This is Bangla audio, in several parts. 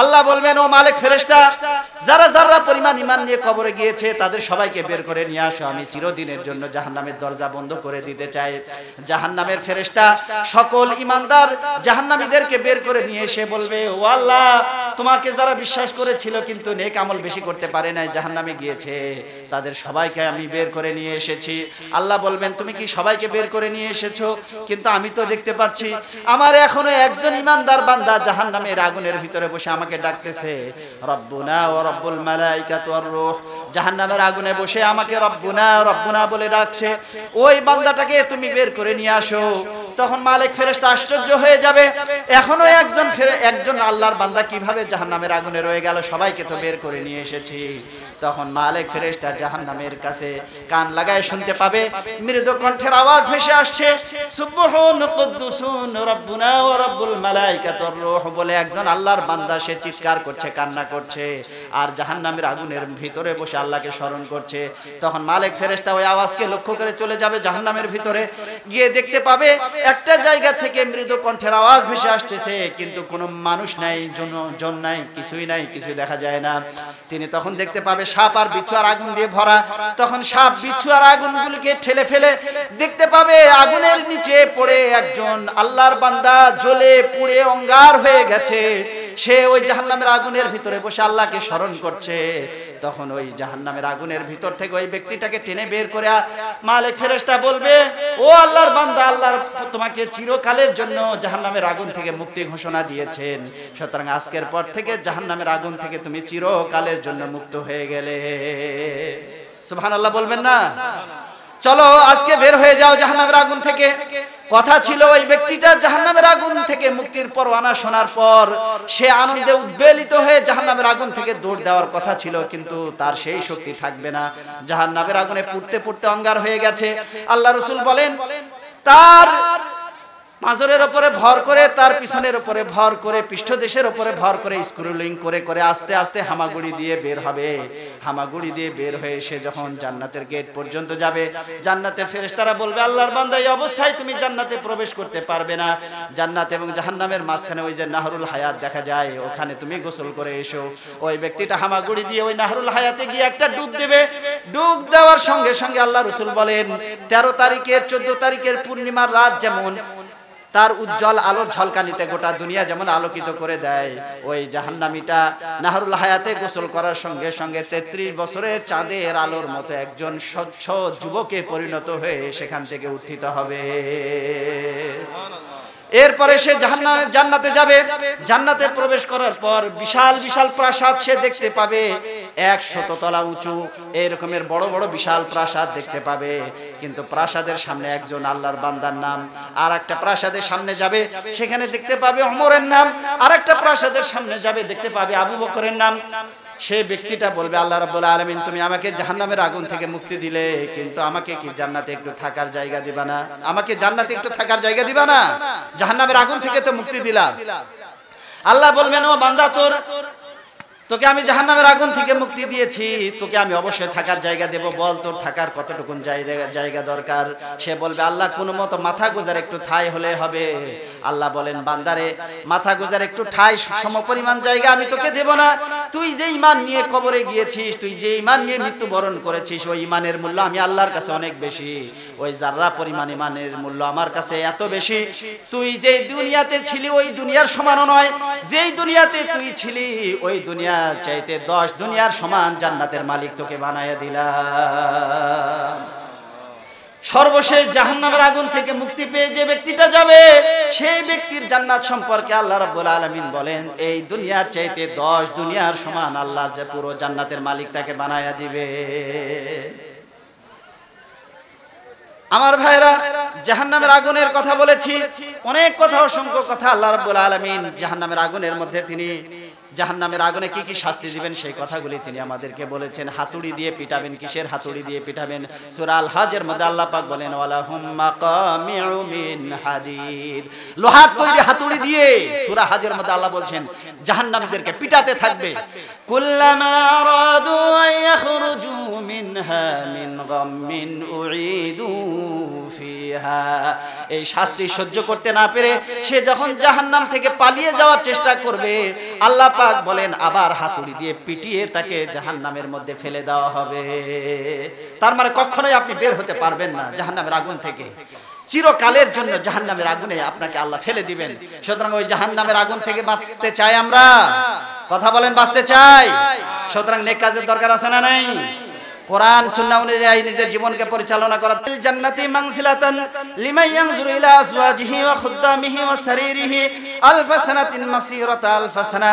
আল্লাহ বলবেন ও মালিক ফেরেস্তা যারা যারা পরিমাণ ইমান নিয়ে কবরে গিয়েছে তাদের সবাইকে বের করে নিয়ে আসো আমি চিরদিনের জন্য জাহান নামের দরজা বন্ধ করে দিতে চাই জাহান নামের ফেরেস্তা সকল ইমানদার জাহান নামীদেরকে বের করে নিয়ে এসে বলবে ও আল্লাহ তোমাকে যারা বিশ্বাস করেছিল কিন্তু নেক আমল বেশি করতে পারে নাই জাহান নামে গিয়েছে তাদের সবাইকে আমি বের করে নিয়ে এসেছি আল্লাহ বলবেন তুমি কি সবাইকে বের করে নিয়ে এসেছো কিন্তু আমি তো দেখতে পাচ্ছি আমার এখনো একজন ইমানদার বান্দা জাহান নামের আগুনের ভিতরে বসে আমাকে ডাকতেছে রব্বুনা ও রব্বুল মালাইকাত ওয়ার রূহ জাহান্নামের আগুনে বসে আমাকে রব্বুনা রব্বুনা বলে ডাকছে ওই বান্দাটাকে তুমি বের করে নিয়ে আসো তখন মালিক ফেরেশতা আশ্চর্য হয়ে যাবে এখনো একজন ফেরে একজন আল্লাহর বান্দা কিভাবে জাহান্নামের আগুনে রয়ে গেল সবাইকে তো বের করে নিয়ে এসেছি তখন মালিক ফেরেশতা জাহান্নামের কাছে কান লাগায় শুনতে পাবে মৃদু কণ্ঠের আওয়াজ ভেসে আসছে সুবহান কুদ্দুসুন রব্বুনা ওয়া রব্বুল মালাইকাতুর রূহ বলে একজন আল্লাহর বান্দা সে চিৎকার করছে কান্না করছে আর জাহান্নামের আগুনের ভিতরে বসে আল্লাহকে স্মরণ করছে তখন মালিক ফেরেস্তা ওই আওয়াজকে লক্ষ্য করে চলে যাবে জাহান্নামের ভিতরে গিয়ে দেখতে পাবে একটা জায়গা থেকে মৃদু কণ্ঠের আওয়াজ ভেসে আসতেছে কিন্তু কোনো মানুষ নাই জন নাই কিছুই নাই কিছুই দেখা যায় না তিনি তখন দেখতে পাবে সাপ আর বিচ্ছু আর আগুন দিয়ে ভরা তখন সাপ বিচ্ছু আর আগুনগুলিকে ঠেলে ফেলে দেখতে পাবে আগুনের নিচে পড়ে একজন আল্লাহর বান্দা জ্বলে পুড়ে অঙ্গার হয়ে গেছে সে ওই নামের আগুনের ভিতরে বসে আল্লাহকে স্মরণ করছে তখন ওই জাহান্নামের আগুনের ভিতর থেকে ওই ব্যক্তিটাকে টেনে বের করে মালিক ফেরেসটা বলবে ও আল্লাহর বান্দা আল্লাহর তোমাকে চিরকালের জন্য জাহান্নামের আগুন থেকে মুক্তি ঘোষণা দিয়েছেন সুতরাং আজকের পর থেকে জাহান্নামের আগুন থেকে তুমি চিরকালের জন্য মুক্ত হয়ে গেলে সুবহানাল্লাহ বলবেন না চলো আজকে বের হয়ে যাও জাহান্নামের আগুন থেকে কথা ছিল ওই ব্যক্তিটা জাহান্নামের আগুন থেকে মুক্তির পরোয়ানা শোনার পর সে আনন্দে উদ্বেলিত হয়ে জাহান্নামের আগুন থেকে দৌড় দেওয়ার কথা ছিল কিন্তু তার সেই শক্তি থাকবে না জাহান্নামের আগুনে পুড়তে পুড়তে অঙ্গার হয়ে গেছে আল্লাহ রসুল বলেন তার মাজরের ওপরে ভর করে তার পিছনের ওপরে ভর করে পৃষ্ঠদেশের ওপরে ভর করে স্ক্রুলিং করে করে আস্তে আস্তে হামাগুড়ি দিয়ে বের হবে হামাগুড়ি দিয়ে বের হয়ে সে যখন জান্নাতের গেট পর্যন্ত যাবে জান্নাতের ফেরেশতারা বলবে আল্লাহর বান্দা এই অবস্থায় তুমি জান্নাতে প্রবেশ করতে পারবে না জান্নাত এবং জাহান্নামের মাঝখানে ওই যে নাহরুল হায়াত দেখা যায় ওখানে তুমি গোসল করে এসো ওই ব্যক্তিটা হামাগুড়ি দিয়ে ওই নাহরুল হায়াতে গিয়ে একটা ডুব দেবে ডুব দেওয়ার সঙ্গে সঙ্গে আল্লাহ রসুল বলেন তেরো তারিখের চোদ্দ তারিখের পূর্ণিমার রাত যেমন তার উজ্জ্বল আলোর ঝলকানিতে গোটা দুনিয়া যেমন আলোকিত করে দেয় ওই জাহান্নামিটা নাহরুল হায়াতে গোসল করার সঙ্গে সঙ্গে তেত্রিশ বছরের চাঁদের আলোর মতো একজন স্বচ্ছ যুবকে পরিণত হয়ে সেখান থেকে উত্থিত হবে এরপরে সে জান্নাতে যাবে জান্নাতে প্রবেশ করার পর বিশাল বিশাল প্রাসাদ সে দেখতে পাবে এক শততলা উঁচু এরকমের বড় বড় বিশাল প্রাসাদ দেখতে পাবে কিন্তু প্রাসাদের সামনে একজন আল্লাহর বান্দার নাম আর একটা প্রাসাদের সামনে যাবে সেখানে দেখতে পাবে অমরের নাম আর একটা প্রাসাদের সামনে যাবে দেখতে পাবে আবু বকরের নাম সে ব্যক্তিটা বলবে আল্লাহ রব্বুল আলমিন তুমি আমাকে জাহান্নামের আগুন থেকে মুক্তি দিলে কিন্তু আমাকে কি জান্নাতে একটু থাকার জায়গা দিবা না আমাকে জান্নাতে একটু থাকার জায়গা দিবা না জাহান্নামের আগুন থেকে তো মুক্তি দিলাম আল্লাহ বলবেন ও বান্দা তোর তোকে আমি জাহান নামের আগুন থেকে মুক্তি দিয়েছি তোকে আমি অবশ্যই থাকার জায়গা দেব বল তোর থাকার কতটুকু জায়গা দরকার সে বলবে আল্লাহ কোনো মতো মাথা গুজার একটু ঠাই হলে হবে আল্লাহ বলেন বান্দারে মাথা গুজার একটু ঠাই সমপরিমাণ জায়গা আমি তোকে দেব না তুই যে ইমান নিয়ে কবরে গিয়েছিস তুই যে ইমান নিয়ে মৃত্যুবরণ করেছিস ওই ইমানের মূল্য আমি আল্লাহর কাছে অনেক বেশি ওই যার্রা পরিমাণ ইমানের মূল্য আমার কাছে এত বেশি তুই যে দুনিয়াতে ছিলি ওই দুনিয়ার সমানও নয় যেই দুনিয়াতে তুই ছিলি ওই দুনিয়া দুনিয়ার চাইতে দশ দুনিয়ার সমান জান্নাতের মালিক তোকে বানাইয়া দিলাম সর্বশেষ জাহান্নামের আগুন থেকে মুক্তি পেয়ে যে ব্যক্তিটা যাবে সেই ব্যক্তির জান্নাত সম্পর্কে আল্লাহ রাব্বুল আলামিন বলেন এই দুনিয়ার চাইতে দশ দুনিয়ার সমান আল্লাহ যে পুরো জান্নাতের মালিক তাকে বানায়া দিবে আমার ভাইরা জাহান্নামের আগুনের কথা বলেছি অনেক কথা অসংখ্য কথা আল্লাহ রাব্বুল আলামিন জাহান্নামের আগুনের মধ্যে তিনি জাহান্নামের আগুনে কি কি শাস্তি দিবেন সেই কথাগুলি তিনি আমাদেরকে বলেছেন হাতুড়ি দিয়ে পিটাবেন কিসের হাতুড়ি দিয়ে পিটাবেন সুরাল হাজের মধ্যে আল্লাহ পাক বলেন ওয়ালা হুম্মা মিন লোহার তৈরি হাতুড়ি দিয়ে সুরা হাজের মধ্যে আল্লাহ বলছেন নামীদেরকে পিটাতে থাকবে কুল্লামা রাদু আন মিনহা মিন গামিন উইদু এই শাস্তি সহ্য করতে না পেরে সে যখন জাহান্নাম থেকে পালিয়ে যাওয়ার চেষ্টা করবে আল্লাহ পাক বলেন আবার হাতুড়ি দিয়ে পিটিয়ে তাকে জাহান্নামের মধ্যে ফেলে দেওয়া হবে তার মানে কখনোই আপনি বের হতে পারবেন না জাহান্নামের আগুন থেকে চিরকালের জন্য জাহান্নামের আগুনে আপনাকে আল্লাহ ফেলে দিবেন সুতরাং ওই জাহান্নামের আগুন থেকে বাঁচতে চাই আমরা কথা বলেন বাঁচতে চাই সুতরাং নেকাজের দরকার আছে না নাই কোরআন সুন্নাহ অনুযায়ী নিজের জীবনকে পরিচালনা করা তিল জান্নাতি মানসিলাতান লিমান ইয়ানজুরু ইলা আজওয়াজিহি ওয়া খুদ্দামিহি ওয়া সারিরিহি আলফা সানাতিন মাসিরাত আলফা সানা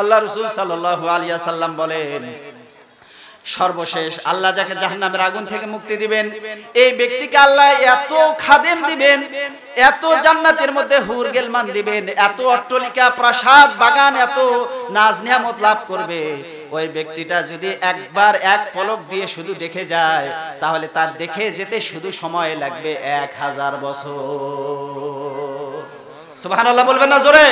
আল্লাহ রাসূল সাল্লাল্লাহু আলাইহি ওয়াসাল্লাম বলেন সর্বশেষ আল্লাহ যাকে জাহান্নামের আগুন থেকে মুক্তি দিবেন এই ব্যক্তিকে আল্লাহ এত খাদেম দিবেন এত জান্নাতের মধ্যে হুর গেলমান দিবেন এত অট্টলিকা প্রাসাদ বাগান এত নাজ নিয়ামত লাভ করবে ওই ব্যক্তিটা যদি একবার এক পলক দিয়ে শুধু দেখে যায় তাহলে তার দেখে যেতে শুধু সময় লাগবে এক হাজার বছর সুবহানাল্লাহ বলবেন না জোরে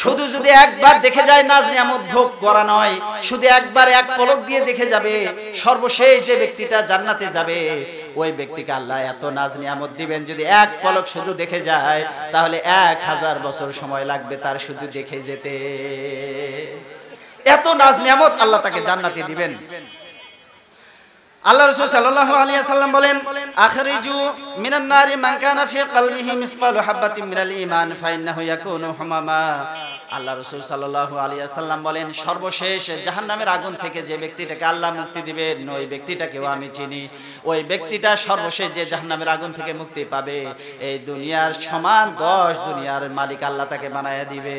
শুধু যদি একবার দেখে যায় নাজ নিয়ামত ভোগ করা নয় শুধু একবার এক পলক দিয়ে দেখে যাবে সর্বশেষ যে ব্যক্তিটা জান্নাতে যাবে ওই ব্যক্তিকে আল্লাহ এত নাজ নিয়ামত দিবেন যদি এক পলক শুধু দেখে যায় তাহলে এক হাজার বছর সময় লাগবে তার শুধু দেখে যেতে এত নাজ নিয়ামত আল্লাহ তাকে জান্নাতে দিবেন আল্লাহ রসুল সাল্লাল্লাহু আলাইহি সাল্লাম বলেন আখরিজু মিনান নারি মান কানা ফি কলবিহি মিসকালু হাবাতিন মিনাল ঈমান ফাইন্নাহু ইয়াকুনু হুমামা আল্লাহ রসুল সাল্লাল্লাহু আলাইহি সাল্লাম বলেন সর্বশেষ জাহান্নামের আগুন থেকে যে ব্যক্তিটাকে আল্লাহ মুক্তি দিবেন ওই ব্যক্তিটাকেও আমি চিনি ওই ব্যক্তিটা সর্বশেষ যে জাহান্নামের আগুন থেকে মুক্তি পাবে এই দুনিয়ার সমান দশ দুনিয়ার মালিক আল্লাহ তাকে বানায়া দিবে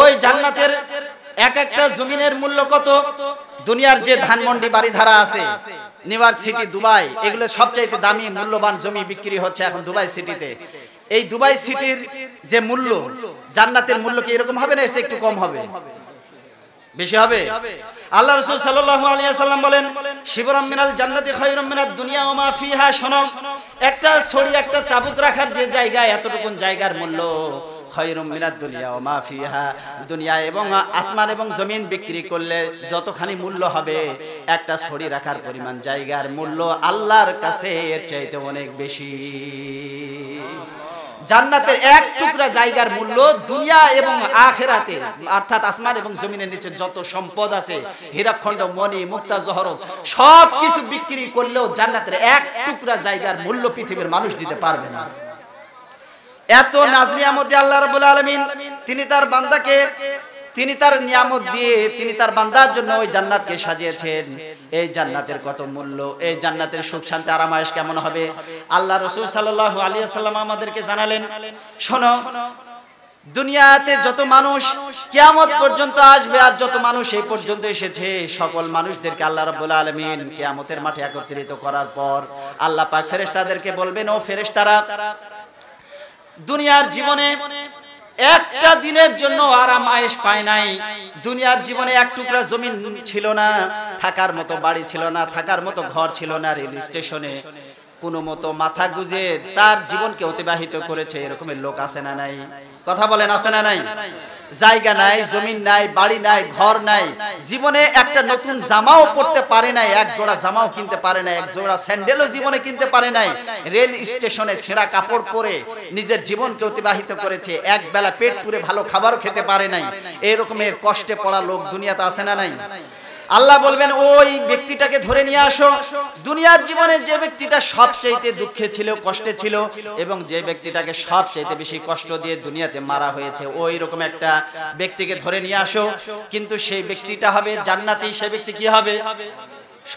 ওই জান্নাতের এক একটা জমিনের মূল্য কত দুনিয়ার যে ধানমন্ডি বাড়ি ধারা আছে নিউ সিটি দুবাই এগুলো সবচাইতে দামি মূল্যবান জমি বিক্রি হচ্ছে এখন দুবাই সিটিতে এই দুবাই সিটির যে মূল্য জান্নাতের মূল্য কি এরকম হবে না একটু কম হবে বেশি হবে আল্লাহ রসুল সাল্লাল্লাহু আলাইহি সাল্লাম বলেন শিবরাম মিনাল জান্নাতি খায়রুম মিনাদ দুনিয়া ও মা ফিহা শোনো একটা ছড়ি একটা চাবুক রাখার যে জায়গা এতটুকুন জায়গার মূল্য খৈরম মিনাত দুনিয়া ও মাফিহা দুনিয়া এবং আসমান এবং জমিন বিক্রি করলে যতখানি মূল্য হবে একটা ছড়ি রাখার পরিমাণ জায়গার মূল্য আল্লাহর কাছে এর চাইতে অনেক বেশি জান্নাতের এক টুকরা জায়গার মূল্য দুনিয়া এবং আখেরাতে অর্থাৎ আসমান এবং জমিনের নিচে যত সম্পদ আছে হীরাখণ্ড মণি মুক্তা জহরত সব কিছু বিক্রি করলেও জান্নাতের এক টুকরা জায়গার মূল্য পৃথিবীর মানুষ দিতে পারবে না এত নাজরিয়ার মধ্যে আল্লাহ রাব্বুল আলমিন তিনি তার বান্দাকে তিনি তার নিয়ামত দিয়ে তিনি তার বান্দার জন্য ওই জান্নাতকে সাজিয়েছেন এই জান্নাতের কত মূল্য এই জান্নাতের সুখ শান্তি আরামায়েশ কেমন হবে আল্লাহ রসুল সাল্লাহ আলিয়া সাল্লাম আমাদেরকে জানালেন শোনো দুনিয়াতে যত মানুষ কেয়ামত পর্যন্ত আসবে আর যত মানুষ এই পর্যন্ত এসেছে সকল মানুষদেরকে আল্লাহ রব্বুল আলমিন কেয়ামতের মাঠে একত্রিত করার পর আল্লাহ পাক ফেরেস্তাদেরকে বলবেন ও ফেরেশতারা দুনিয়ার জীবনে একটা দিনের জন্য আরাম আয়েস পায় নাই দুনিয়ার জীবনে এক টুকরা জমিন ছিল না থাকার মতো বাড়ি ছিল না থাকার মতো ঘর ছিল না রেল স্টেশনে কোনো মতো মাথা গুজে তার জীবনকে অতিবাহিত করেছে এরকমের লোক আসে না নাই কথা বলেন আসে না নাই জায়গা নাই জমিন নাই বাড়ি নাই ঘর নাই জীবনে একটা নতুন জামাও পড়তে পারে নাই এক জোড়া জামাও কিনতে পারে নাই এক জোড়া স্যান্ডেলও জীবনে কিনতে পারে নাই রেল স্টেশনে ছেঁড়া কাপড় পরে নিজের জীবনকে অতিবাহিত করেছে এক বেলা পেট পুরে ভালো খাবারও খেতে পারে নাই এরকমের কষ্টে পড়া লোক দুনিয়াতে আসে না নাই আল্লাহ বলবেন ওই ব্যক্তিটাকে ধরে নিয়ে আসো দুনিয়ার জীবনে যে ব্যক্তিটা সবচেয়ে দুঃখে ছিল কষ্টে ছিল এবং যে ব্যক্তিটাকে সবচেয়ে বেশি কষ্ট দিয়ে দুনিয়াতে মারা হয়েছে ওই রকম একটা ব্যক্তিকে ধরে নিয়ে আসো কিন্তু সেই ব্যক্তিটা হবে জান্নাতি সে ব্যক্তি কি হবে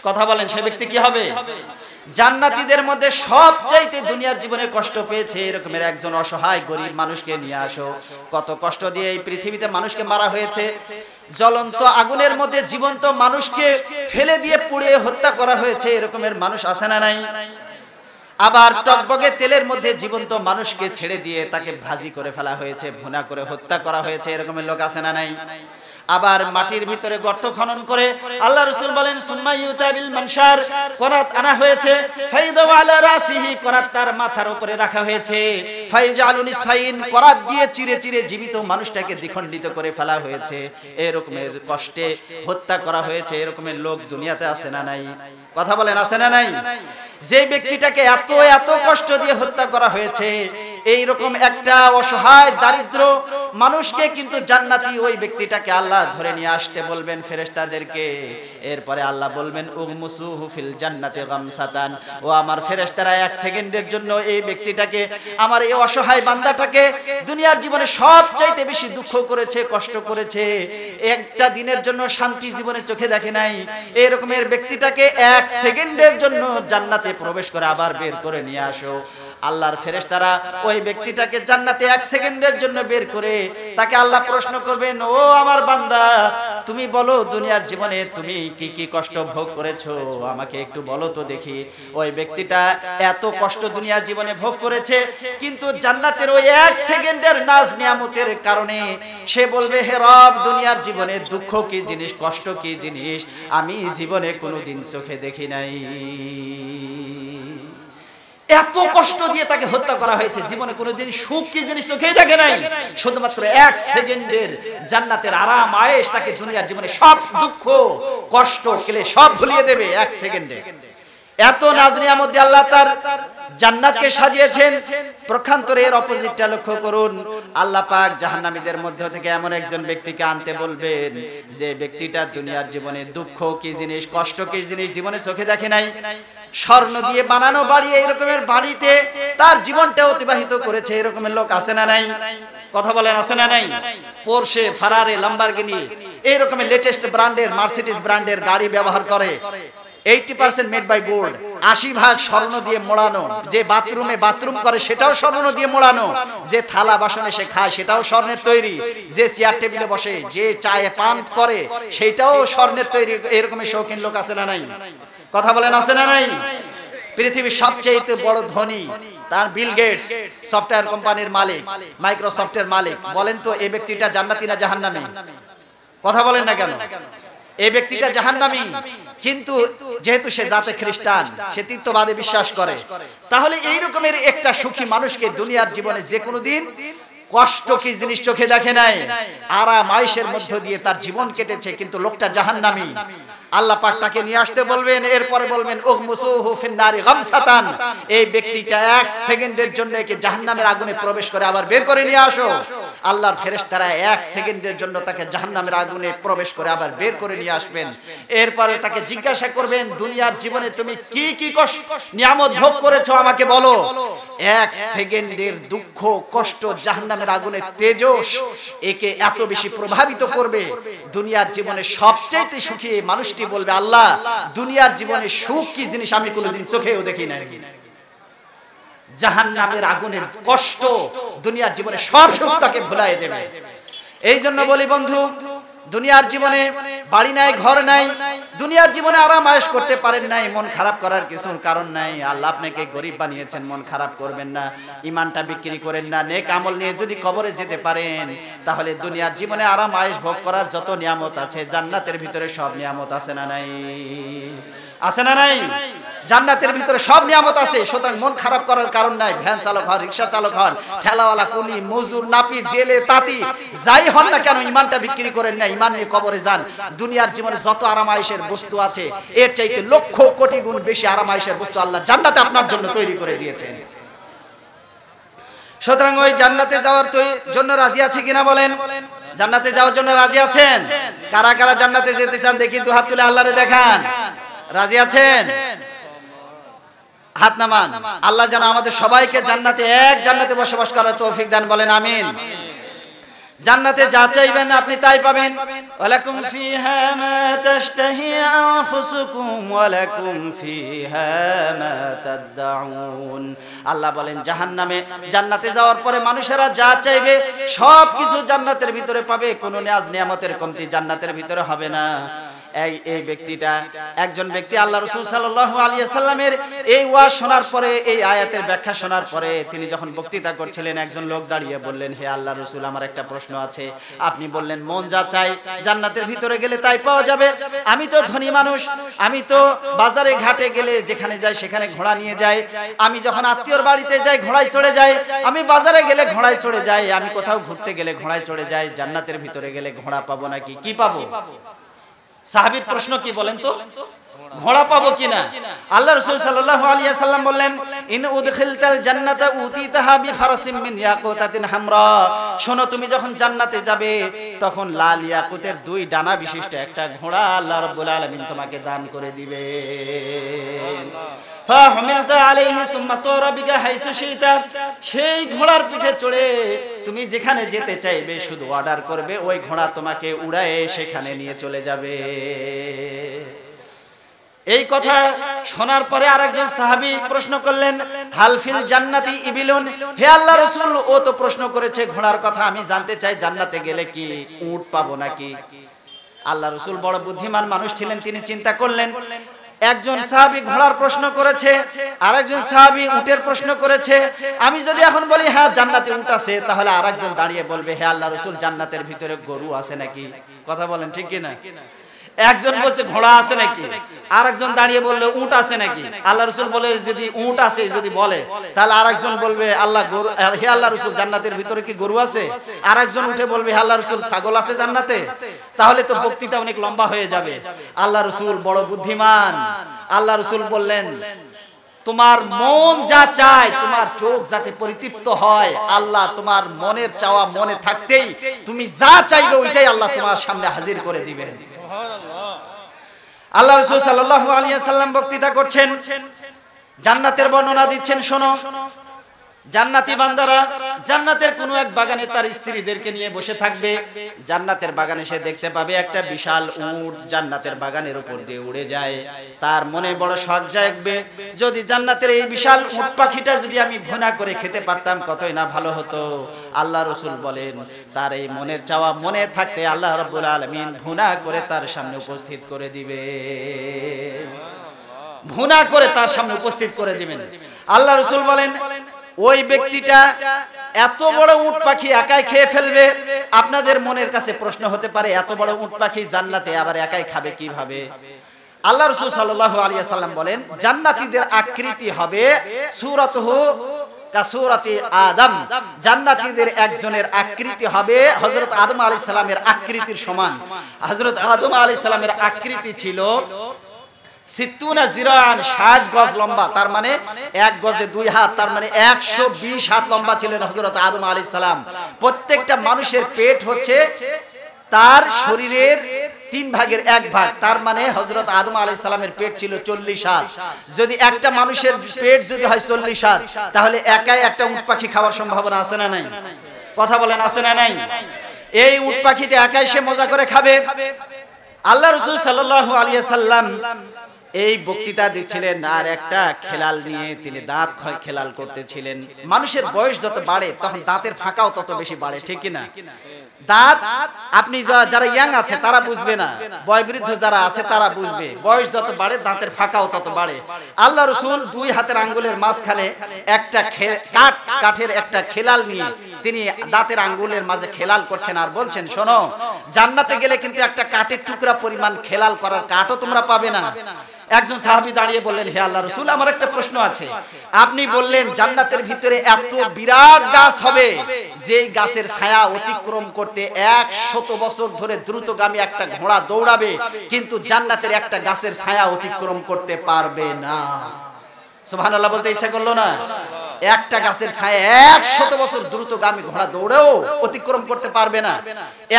কথা বলেন সে ব্যক্তি কি হবে জান্নাতিদের মধ্যে সব চাইতে দুনিয়ার জীবনে কষ্ট পেয়েছে এরকমের একজন অসহায় গরিব মানুষকে নিয়ে আসো কত কষ্ট দিয়ে এই পৃথিবীতে মানুষকে মারা হয়েছে জ্বলন্ত আগুনের মধ্যে জীবন্ত মানুষকে ফেলে দিয়ে পুড়িয়ে হত্যা করা হয়েছে এরকমের মানুষ আসে না নাই আবার টকবগে তেলের মধ্যে জীবন্ত মানুষকে ছেড়ে দিয়ে তাকে ভাজি করে ফেলা হয়েছে ভুনা করে হত্যা করা হয়েছে এরকমের লোক আসে না নাই আবার মাটির ভিতরে গর্ত খনন করে আল্লাহ রসুল বলেন মানসার করাত আনা হয়েছে তার মাথার উপরে রাখা হয়েছে করাত দিয়ে চিরে চিরে জীবিত মানুষটাকে দ্বিখণ্ডিত করে ফেলা হয়েছে এরকমের কষ্টে হত্যা করা হয়েছে এরকমের লোক দুনিয়াতে আসে না নাই কথা বলেন আসে না নাই যে ব্যক্তিটাকে এত এত কষ্ট দিয়ে হত্যা করা হয়েছে এইরকম একটা অসহায় দারিদ্র মানুষকে কিন্তু জান্নাতি ওই ব্যক্তিটাকে আল্লাহ ধরে নিয়ে আসতে বলবেন ফেরেস্তাদেরকে এরপরে আল্লাহ বলবেন ফিল জান্নাতে গামসাতান ও আমার ফেরেস্তারা এক সেকেন্ডের জন্য এই ব্যক্তিটাকে আমার এই অসহায় বান্দাটাকে দুনিয়ার জীবনে সবচাইতে বেশি দুঃখ করেছে কষ্ট করেছে একটা দিনের জন্য শান্তি জীবনে চোখে দেখে নাই এরকমের ব্যক্তিটাকে এক সেকেন্ডের জন্য জান্নাতে প্রবেশ করে আবার বের করে নিয়ে আসো আল্লাহর ফেরেশতারা ওই ব্যক্তিটাকে জান্নাতে এক সেকেন্ডের জন্য বের করে তাকে আল্লাহ প্রশ্ন করবেন ও আমার বান্দা তুমি বলো দুনিয়ার জীবনে তুমি কি কি কষ্ট ভোগ করেছো আমাকে একটু বলো তো দেখি ওই ব্যক্তিটা এত কষ্ট দুনিয়ার জীবনে ভোগ করেছে কিন্তু জান্নাতের ওই এক সেকেন্ডের নাজ নিয়ামতের কারণে সে বলবে হে রব দুনিয়ার জীবনে দুঃখ কি জিনিস কষ্ট কি জিনিস আমি জীবনে কোনোদিন চোখে দেখি নাই এত কষ্ট দিয়ে তাকে হত্যা করা হয়েছে জীবনে কোনোদিন সুখ কি জিনিস তো খেয়ে থাকে নাই শুধুমাত্র এক সেকেন্ডের জান্নাতের আরাম আয়েস তাকে দুনিয়ার জীবনে সব দুঃখ কষ্ট খেলে সব ভুলিয়ে দেবে এক সেকেন্ডে এত নাজরিয়ার মধ্যে আল্লাহ তার জান্নাতকে সাজিয়েছেন প্রখান্তরে এর অপোজিটটা লক্ষ্য করুন আল্লাহ পাক জাহান্নামীদের মধ্যে থেকে এমন একজন ব্যক্তিকে আনতে বলবেন যে ব্যক্তিটা দুনিয়ার জীবনে দুঃখ কি জিনিস কষ্ট কি জিনিস জীবনে চোখে দেখে নাই স্বর্ণ দিয়ে বানানো বাড়ি এইরকমের বাড়িতে তার জীবনটা অতিবাহিত করেছে এরকমের লোক আছে না নাই কথা বলেন আছে না নাই পোর্শে ফারারে লাম্বারগিনি এই রকমের লেটেস্ট ব্র্যান্ডের মার্সিডিস ব্র্যান্ডের গাড়ি ব্যবহার করে 80% মেড বাই গোল্ড 80 ভাগ স্বর্ণ দিয়ে মোড়ানো যে বাথরুমে বাথরুম করে সেটাও স্বর্ণ দিয়ে মোড়ানো যে থালা বাসনে সে খায় সেটাও স্বর্ণের তৈরি যে চেয়ার টেবিলে বসে যে চায়ে পান করে সেটাও স্বর্ণের তৈরি এরকমের শৌখিন লোক আছে না নাই কথা বলেন আছে না নাই পৃথিবীর সবচেয়ে বড় ধনী তার বিল গেটস সফটওয়্যার কোম্পানির মালিক মাইক্রোসফটের মালিক বলেন তো এই ব্যক্তিটা জান্নাতি না জাহান্নামী কথা বলেন না কেন এই ব্যক্তিটা জাহান্নামি কিন্তু যেহেতু সে জাতে খ্রিস্টান সে তীর্থবাদে বিশ্বাস করে তাহলে এই রকমের একটা সুখী মানুষকে দুনিয়ার জীবনে যে কোনো দিন কষ্ট কি জিনিস চোখে দেখে নাই আরাম আয়েশের মধ্য দিয়ে তার জীবন কেটেছে কিন্তু লোকটা জাহান্নামি আল্লাহ পাক তাকে নিয়ে আসতে বলবেন এরপরে বলবেন ওহ মুসুহু ফিন্নারি গামসাতান এই ব্যক্তিটা এক সেকেন্ডের জন্য একে জাহান্নামের আগুনে প্রবেশ করে আবার বের করে নিয়ে আসো আল্লাহর ফেরেশতারা এক সেকেন্ডের জন্য তাকে জাহান্নামের আগুনে প্রবেশ করে আবার বের করে নিয়ে আসবেন এরপরে তাকে জিজ্ঞাসা করবেন দুনিয়ার জীবনে তুমি কি কি নিয়ামত ভোগ করেছো আমাকে বলো এক সেকেন্ডের দুঃখ কষ্ট জাহান্নামের আগুনে তেজস একে এত বেশি প্রভাবিত করবে দুনিয়ার জীবনে সবচেয়ে সুখী মানুষটি বলবে আল্লাহ দুনিয়ার জীবনে সুখ কি জিনিস আমি কোনোদিন চোখেও দেখি না জাহান নামের আগুনের কষ্ট দুনিয়ার জীবনে সব সুখ তাকে ভুলাই দেবে এই জন্য বলি বন্ধু দুনিয়ার জীবনে বাড়ি নাই ঘর নাই দুনিয়ার জীবনে আরাম আয়স করতে পারেন নাই মন খারাপ করার কিছু কারণ নাই আল্লাহ আপনাকে গরিব বানিয়েছেন মন খারাপ করবেন না ইমানটা বিক্রি করেন না নেক আমল নিয়ে যদি কবরে যেতে পারেন তাহলে দুনিয়ার জীবনে আরাম আয়স ভোগ করার যত নিয়ামত আছে জান্নাতের ভিতরে সব নিয়ামত আছে না নাই আছে না নাই জান্নাতের ভিতরে সব নিয়ামত আছে সুতরাং মন খারাপ করার কারণ নাই ভ্যান চালক হন রিক্সা চালক হন ঠেলাওয়ালা কুলি মজুর নাপি জেলে তাতি যাই হন না কেন ইমানটা বিক্রি করেন না ইমান নিয়ে কবরে যান দুনিয়ার জীবনে যত আরামায়েশের বস্তু আছে এর চাইতে লক্ষ কোটি গুণ বেশি আরামায়েশের বস্তু আল্লাহ জান্নাতে আপনার জন্য তৈরি করে দিয়েছেন সুতরাং ওই জান্নাতে যাওয়ার জন্য রাজি আছে কিনা বলেন জান্নাতে যাওয়ার জন্য রাজি আছেন কারা কারা জান্নাতে যেতে চান দেখি দু হাত তুলে আল্লাহরে দেখান রাজি আছেন হাত নামান আল্লাহ যেন আমাদের সবাইকে জান্নাতে এক জান্নাতে বসবাস করার তৌফিক দান বলেন আমিন জান্নাতে যা চাইবেন আপনি তাই পাবেন ওয়ালাকুম ফিহা মা তাশতাহি আনফুসুকুম ওয়ালাকুম ফিহা মা তাদউন আল্লাহ বলেন জাহান্নামে জান্নাতে যাওয়ার পরে মানুষেরা যা চাইবে সব কিছু জান্নাতের ভিতরে পাবে কোনো নিয়াজ নিয়ামতের কমতি জান্নাতের ভিতরে হবে না এই ব্যক্তিটা একজন ব্যক্তি আল্লাহ রসুল সাল্লামের এই ওয়াজ শোনার পরে এই আয়াতের ব্যাখ্যা শোনার পরে তিনি যখন বক্তৃতা করছিলেন একজন লোক দাঁড়িয়ে বললেন হে আল্লাহ রসুল আমার একটা প্রশ্ন আছে আপনি বললেন মন যা চাই জান্নাতের ভিতরে গেলে তাই পাওয়া যাবে আমি তো ধনী মানুষ আমি তো বাজারে ঘাটে গেলে যেখানে যাই সেখানে ঘোড়া নিয়ে যাই আমি যখন আত্মীয়র বাড়িতে যাই ঘোড়ায় চড়ে যাই আমি বাজারে গেলে ঘোড়ায় চড়ে যাই আমি কোথাও ঘুরতে গেলে ঘোড়ায় চড়ে যাই জান্নাতের ভিতরে গেলে ঘোড়া পাবো নাকি কি পাবো সাহাবির প্রশ্ন কি বলেন তো ঘোড়া পাবো কিনা আল্লাহ রসুল সাল্লাম বললেন ইন হামরা শোনো তুমি যখন জান্নাতে যাবে তখন লাল ইয়াকুতের দুই ডানা বিশিষ্ট একটা ঘোড়া আল্লাহ আলামিন তোমাকে করে দিবে সেই ঘোড়ার পিঠে চড়ে তুমি যেখানে যেতে চাইবে শুধু অর্ডার করবে ওই ঘোড়া তোমাকে উড়ায়ে সেখানে নিয়ে চলে যাবে এই কথা শোনার পরে আরেকজন সাহাবি প্রশ্ন করলেন হালফিল জান্নাতি ইবিলুন হে আল্লাহ রসুল ও তো প্রশ্ন করেছে ঘোড়ার কথা আমি জানতে চাই জান্নাতে গেলে কি উট পাবো নাকি আল্লাহ রসুল বড় বুদ্ধিমান মানুষ ছিলেন তিনি চিন্তা করলেন একজন সাহাবি ঘোড়ার প্রশ্ন করেছে আরেকজন সাহাবি উটের প্রশ্ন করেছে আমি যদি এখন বলি হ্যাঁ জান্নাতে উট আছে তাহলে আরেকজন দাঁড়িয়ে বলবে হে আল্লাহ রসুল জান্নাতের ভিতরে গরু আছে নাকি কথা বলেন ঠিক কিনা একজন বলছে ঘোড়া আছে নাকি আর একজন দাঁড়িয়ে বললে উঁট আছে নাকি আল্লাহ রসুল বলে যদি উঁট আছে যদি বলে তাহলে আর একজন বলবে আল্লাহ হে আল্লাহ রসুল জান্নাতের ভিতরে কি গরু আছে আর একজন উঠে বলবে হে আল্লাহ রসুল ছাগল আছে জান্নাতে তাহলে তো বক্তৃতা অনেক লম্বা হয়ে যাবে আল্লাহ রসুল বড় বুদ্ধিমান আল্লাহ রসুল বললেন তোমার মন যা চায় তোমার চোখ যাতে পরিতৃপ্ত হয় আল্লাহ তোমার মনের চাওয়া মনে থাকতেই তুমি যা চাইবে ওইটাই আল্লাহ তোমার সামনে হাজির করে দিবেন আল্লাহ রসুল সাল্লাহ আলিয়া সাল্লাম বক্তৃতা করছেন জান্নাতের বর্ণনা দিচ্ছেন শোনো জান্নাতি বান্দারা জান্নাতের কোন এক বাগানে তার স্ত্রীদেরকে নিয়ে বসে থাকবে জান্নাতের বাগানে সে দেখতে পাবে একটা বিশাল উঠ জান্নাতের বাগানের উপর দিয়ে উড়ে যায় তার মনে বড় শখ জাগবে যদি জান্নাতের এই বিশাল উট পাখিটা যদি আমি ভুনা করে খেতে পারতাম কতই না ভালো হতো আল্লাহ রসুল বলেন তার এই মনের চাওয়া মনে থাকতে আল্লাহ রব্বুল আলমিন ভুনা করে তার সামনে উপস্থিত করে দিবে ভুনা করে তার সামনে উপস্থিত করে দিবেন আল্লাহ রসুল বলেন ওই ব্যক্তিটা এত বড় উট পাখি একাই খেয়ে ফেলবে আপনাদের মনের কাছে প্রশ্ন হতে পারে এত বড় উট পাখি জান্নাতে আবার একাই খাবে কিভাবে আল্লাহ রসুল সাল্লাহু আলিয়া সাল্লাম বলেন জান্নাতিদের আকৃতি হবে সুরত আদম জান্নাতীদের একজনের আকৃতি হবে হযরত আদম আলাইহিস সালামের আকৃতির সমান হজরত আদম আলাইহিস সালামের আকৃতি ছিল সিতুনা জিরান ষাট গজ লম্বা তার মানে এক গজে দুই হাত তার মানে একশো বিশ হাত লম্বা ছিলেন হজরত আদম আলী সালাম প্রত্যেকটা মানুষের পেট হচ্ছে তার শরীরের তিন ভাগের এক ভাগ তার মানে হজরত আদম আলাই সালামের পেট ছিল চল্লিশ হাত যদি একটা মানুষের পেট যদি হয় চল্লিশ হাত তাহলে একাই একটা উট পাখি খাওয়ার সম্ভাবনা আছে না নাই কথা বলেন আছে না নাই এই উট পাখিটা একাই সে মজা করে খাবে আল্লাহ রসুল সাল্লাহ আলিয়া সাল্লাম এই বক্তৃতা দিচ্ছিলেন আর একটা খেলাল নিয়ে তিনি দাঁত ক্ষয় খেলাল করতেছিলেন মানুষের বয়স যত বাড়ে তখন দাঁতের ফাঁকাও তত বেশি বাড়ে ঠিক কিনা দাঁত আপনি যারা ইয়াং আছে তারা বুঝবে না বয়বৃদ্ধ যারা আছে তারা বুঝবে বয়স যত বাড়ে দাঁতের ফাঁকাও তত বাড়ে আল্লাহ রসুল দুই হাতের আঙ্গুলের মাঝখানে একটা কাঠ কাঠের একটা খেলাল নিয়ে তিনি দাঁতের আঙ্গুলের মাঝে খেলাল করছেন আর বলছেন শোনো জান্নাতে গেলে কিন্তু একটা কাঠের টুকরা পরিমাণ খেলাল করার কাঠও তোমরা পাবে না একজন সাহাবি দাঁড়িয়ে বললেন হে আল্লাহ রসুল আমার একটা প্রশ্ন আছে আপনি বললেন জান্নাতের ভিতরে এত বিরাট গাছ হবে যে গাছের ছায়া অতিক্রম করতে এক শত বছর ধরে দ্রুতগামী একটা ঘোড়া দৌড়াবে কিন্তু জান্নাতের একটা গাছের ছায়া অতিক্রম করতে পারবে না আল্লাহ বলতে ইচ্ছা করলো না একটা গাছের ছায়া একশত বছর দ্রুতগামী ঘোড়া দৌড়েও অতিক্রম করতে পারবে না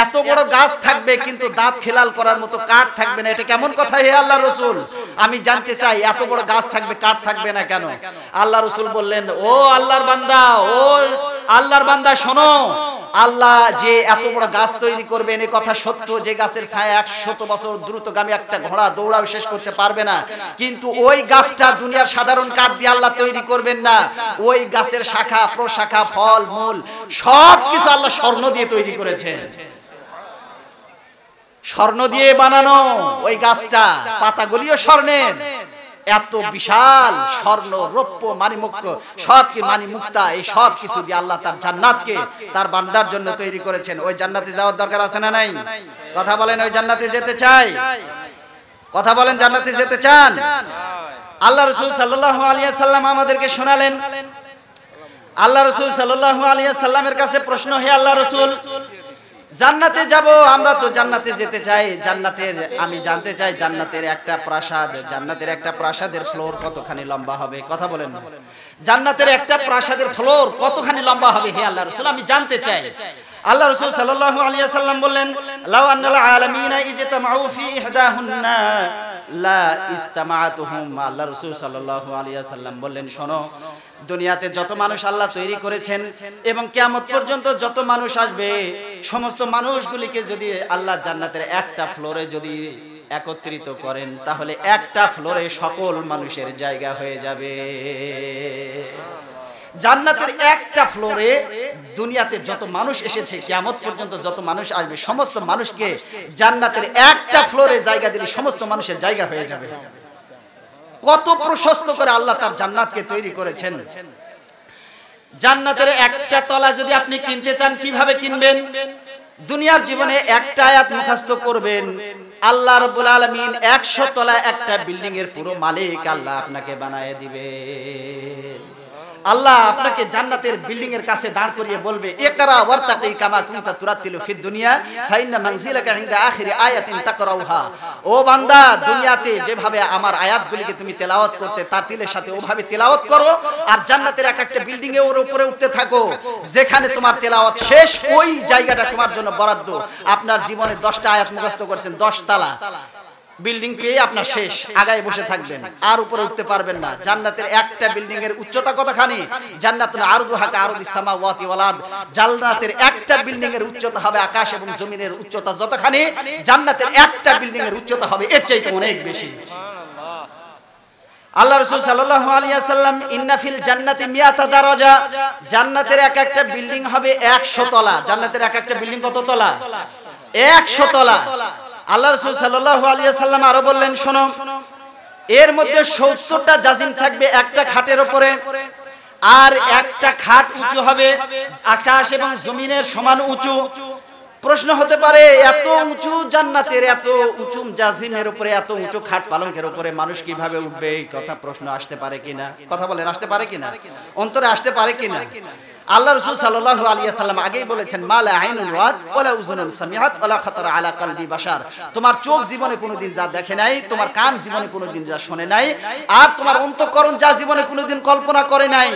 এত বড় গাছ থাকবে কিন্তু দাঁত খেলাল করার মতো কাঠ থাকবে না এটা কেমন কথা হে আল্লাহ রসুল আমি জানতে চাই এত বড় গাছ থাকবে কাঠ থাকবে না কেন আল্লাহ রসুল বললেন ও আল্লাহর বান্দা ও আল্লাহর বান্দা শোনো আল্লাহ যে এত বড় গাছ তৈরি করবেন এ কথা সত্য যে গাছের ছায়া একশত বছর দ্রুতগামী একটা ঘোড়া দৌড়াও শেষ করতে পারবে না কিন্তু ওই গাছটা দুনিয়ার সাধারণ কাঠ দিয়ে আল্লাহ তৈরি করবেন না ওই ওই গাছের শাখা প্রশাখা ফল মূল সব কিছু আল্লাহ স্বর্ণ দিয়ে তৈরি করেছেন স্বর্ণ দিয়ে বানানো ওই গাছটা পাতাগুলিও স্বর্ণের এত বিশাল স্বর্ণ রৌপ্য মানিমুক্ত সব কি মানিমুক্তা এই সব কিছু দিয়ে আল্লাহ তার জান্নাতকে তার বান্দার জন্য তৈরি করেছেন ওই জান্নাতে যাওয়ার দরকার আছে না নাই কথা বলেন ওই জান্নাতে যেতে চাই কথা বলেন জান্নাতে যেতে চান আল্লাহ রসুল সাল্লাহ আলিয়া সাল্লাম আমাদেরকে শোনালেন আল্লাহ রসুল সাল্লাহ আলিয়া সাল্লামের কাছে প্রশ্ন হে আল্লাহ রসুল জান্নাতে যাব আমরা তো জান্নাতে যেতে চাই জান্নাতের আমি জানতে চাই জান্নাতের একটা প্রাসাদ জান্নাতের একটা প্রাসাদের ফ্লোর কতখানি লম্বা হবে কথা বলেন জান্নাতের একটা প্রাসাদের ফ্লোর কতখানি লম্বা হবে হে আল্লাহ রসুল আমি জানতে চাই আল্লাহ রসুল সাল্লাহ আলিয়া সাল্লাম বললেন লাউ আন্নাল আলামিনা ইজতামাউ ফি ইহদাহুন্না লা ইস্তামাতুহুম আল্লাহ রসুল সাল্লাল্লাহু আলাইহি সাল্লাম বললেন শোনো দুনিয়াতে যত মানুষ আল্লাহ তৈরি করেছেন এবং কিয়ামত পর্যন্ত যত মানুষ আসবে সমস্ত মানুষগুলিকে যদি আল্লাহ জান্নাতের একটা ফ্লোরে যদি একত্রিত করেন তাহলে একটা ফ্লোরে সকল মানুষের জায়গা হয়ে যাবে জান্নাতের একটা ফ্লোরে দুনিয়াতে যত মানুষ এসেছে কিয়ামত পর্যন্ত যত মানুষ আসবে সমস্ত মানুষকে জান্নাতের একটা ফ্লোরে জায়গা দিলে সমস্ত মানুষের জায়গা হয়ে যাবে কত প্রশস্ত করে আল্লাহ তার জান্নাতকে তৈরি করেছেন জান্নাতের একটা তলা যদি আপনি কিনতে চান কিভাবে কিনবেন দুনিয়ার জীবনে একটা আয়াত মুখাস্ত করবেন আল্লাহ রবুল আলমিন একশো তলা একটা বিল্ডিং এর পুরো মালিক আল্লাহ আপনাকে বানায় দিবেন আল্লাহ আপনাকে জান্নাতের বিল্ডিং এর কাছে দাঁড় করিয়ে বলবে একরা ওয়ারতাকি কামা কুনতা তুরাতিলু ফিদ দুনিয়া ফাইন্না মানজিলাকা ইনদা আখির আয়াতিন তাকরাউহা ও বান্দা দুনিয়াতে যেভাবে আমার আয়াতগুলিকে তুমি তেলাওয়াত করতে তারতিলের সাথে ওভাবে তেলাওয়াত করো আর জান্নাতের এক একটা বিল্ডিং এ ওর উপরে উঠতে থাকো যেখানে তোমার তেলাওয়াত শেষ ওই জায়গাটা তোমার জন্য বরাদ্দ আপনার জীবনে 10টা আয়াত মুখস্থ করেছেন 10 তালা বিল্ডিং পেয়ে আপনার শেষ আগায় বসে থাকবেন আর উপরে উঠতে পারবেন না জান্নাতের একটা বিল্ডিং এর উচ্চতা কতখানি জান্নাতুল আরদু হাকা সামাওয়াতি ওয়াল আরদ জান্নাতের একটা বিল্ডিং এর উচ্চতা হবে আকাশ এবং জমিনের উচ্চতা যতখানি জান্নাতের একটা বিল্ডিং এর উচ্চতা হবে এর চাইতে অনেক বেশি আল্লাহ রাসূল সাল্লাল্লাহু আলাইহি ওয়াসাল্লাম ইন্না ফিল জান্নাতি মিয়াতা দারাজা জান্নাতের এক একটা বিল্ডিং হবে 100 তলা জান্নাতের এক একটা বিল্ডিং কত তলা 100 তলা আল্লাহ রসুল সাল্লাহ আলিয়া সাল্লাম আরো বললেন শোনো এর মধ্যে সত্তরটা জাজিম থাকবে একটা খাটের ওপরে আর একটা খাট উঁচু হবে আকাশ এবং জমিনের সমান উঁচু প্রশ্ন হতে পারে এত উঁচু জান্নাতের এত উঁচু জাজিমের উপরে এত উঁচু খাট পালঙ্কের উপরে মানুষ কিভাবে উঠবে এই কথা প্রশ্ন আসতে পারে কিনা কথা বলেন আসতে পারে কিনা অন্তরে আসতে পারে কিনা আল্লাহ রসুল সাল্লাহ আলিয়া সাল্লাম আগেই বলেছেন মালা আইনুল রাত ওলা উজুনুল সামিহাত ওলা খতর আলা কালবি বাসার তোমার চোখ জীবনে কোনোদিন যা দেখে নাই তোমার কান জীবনে কোনোদিন যা শোনে নাই আর তোমার অন্তকরণ যা জীবনে কোনোদিন কল্পনা করে নাই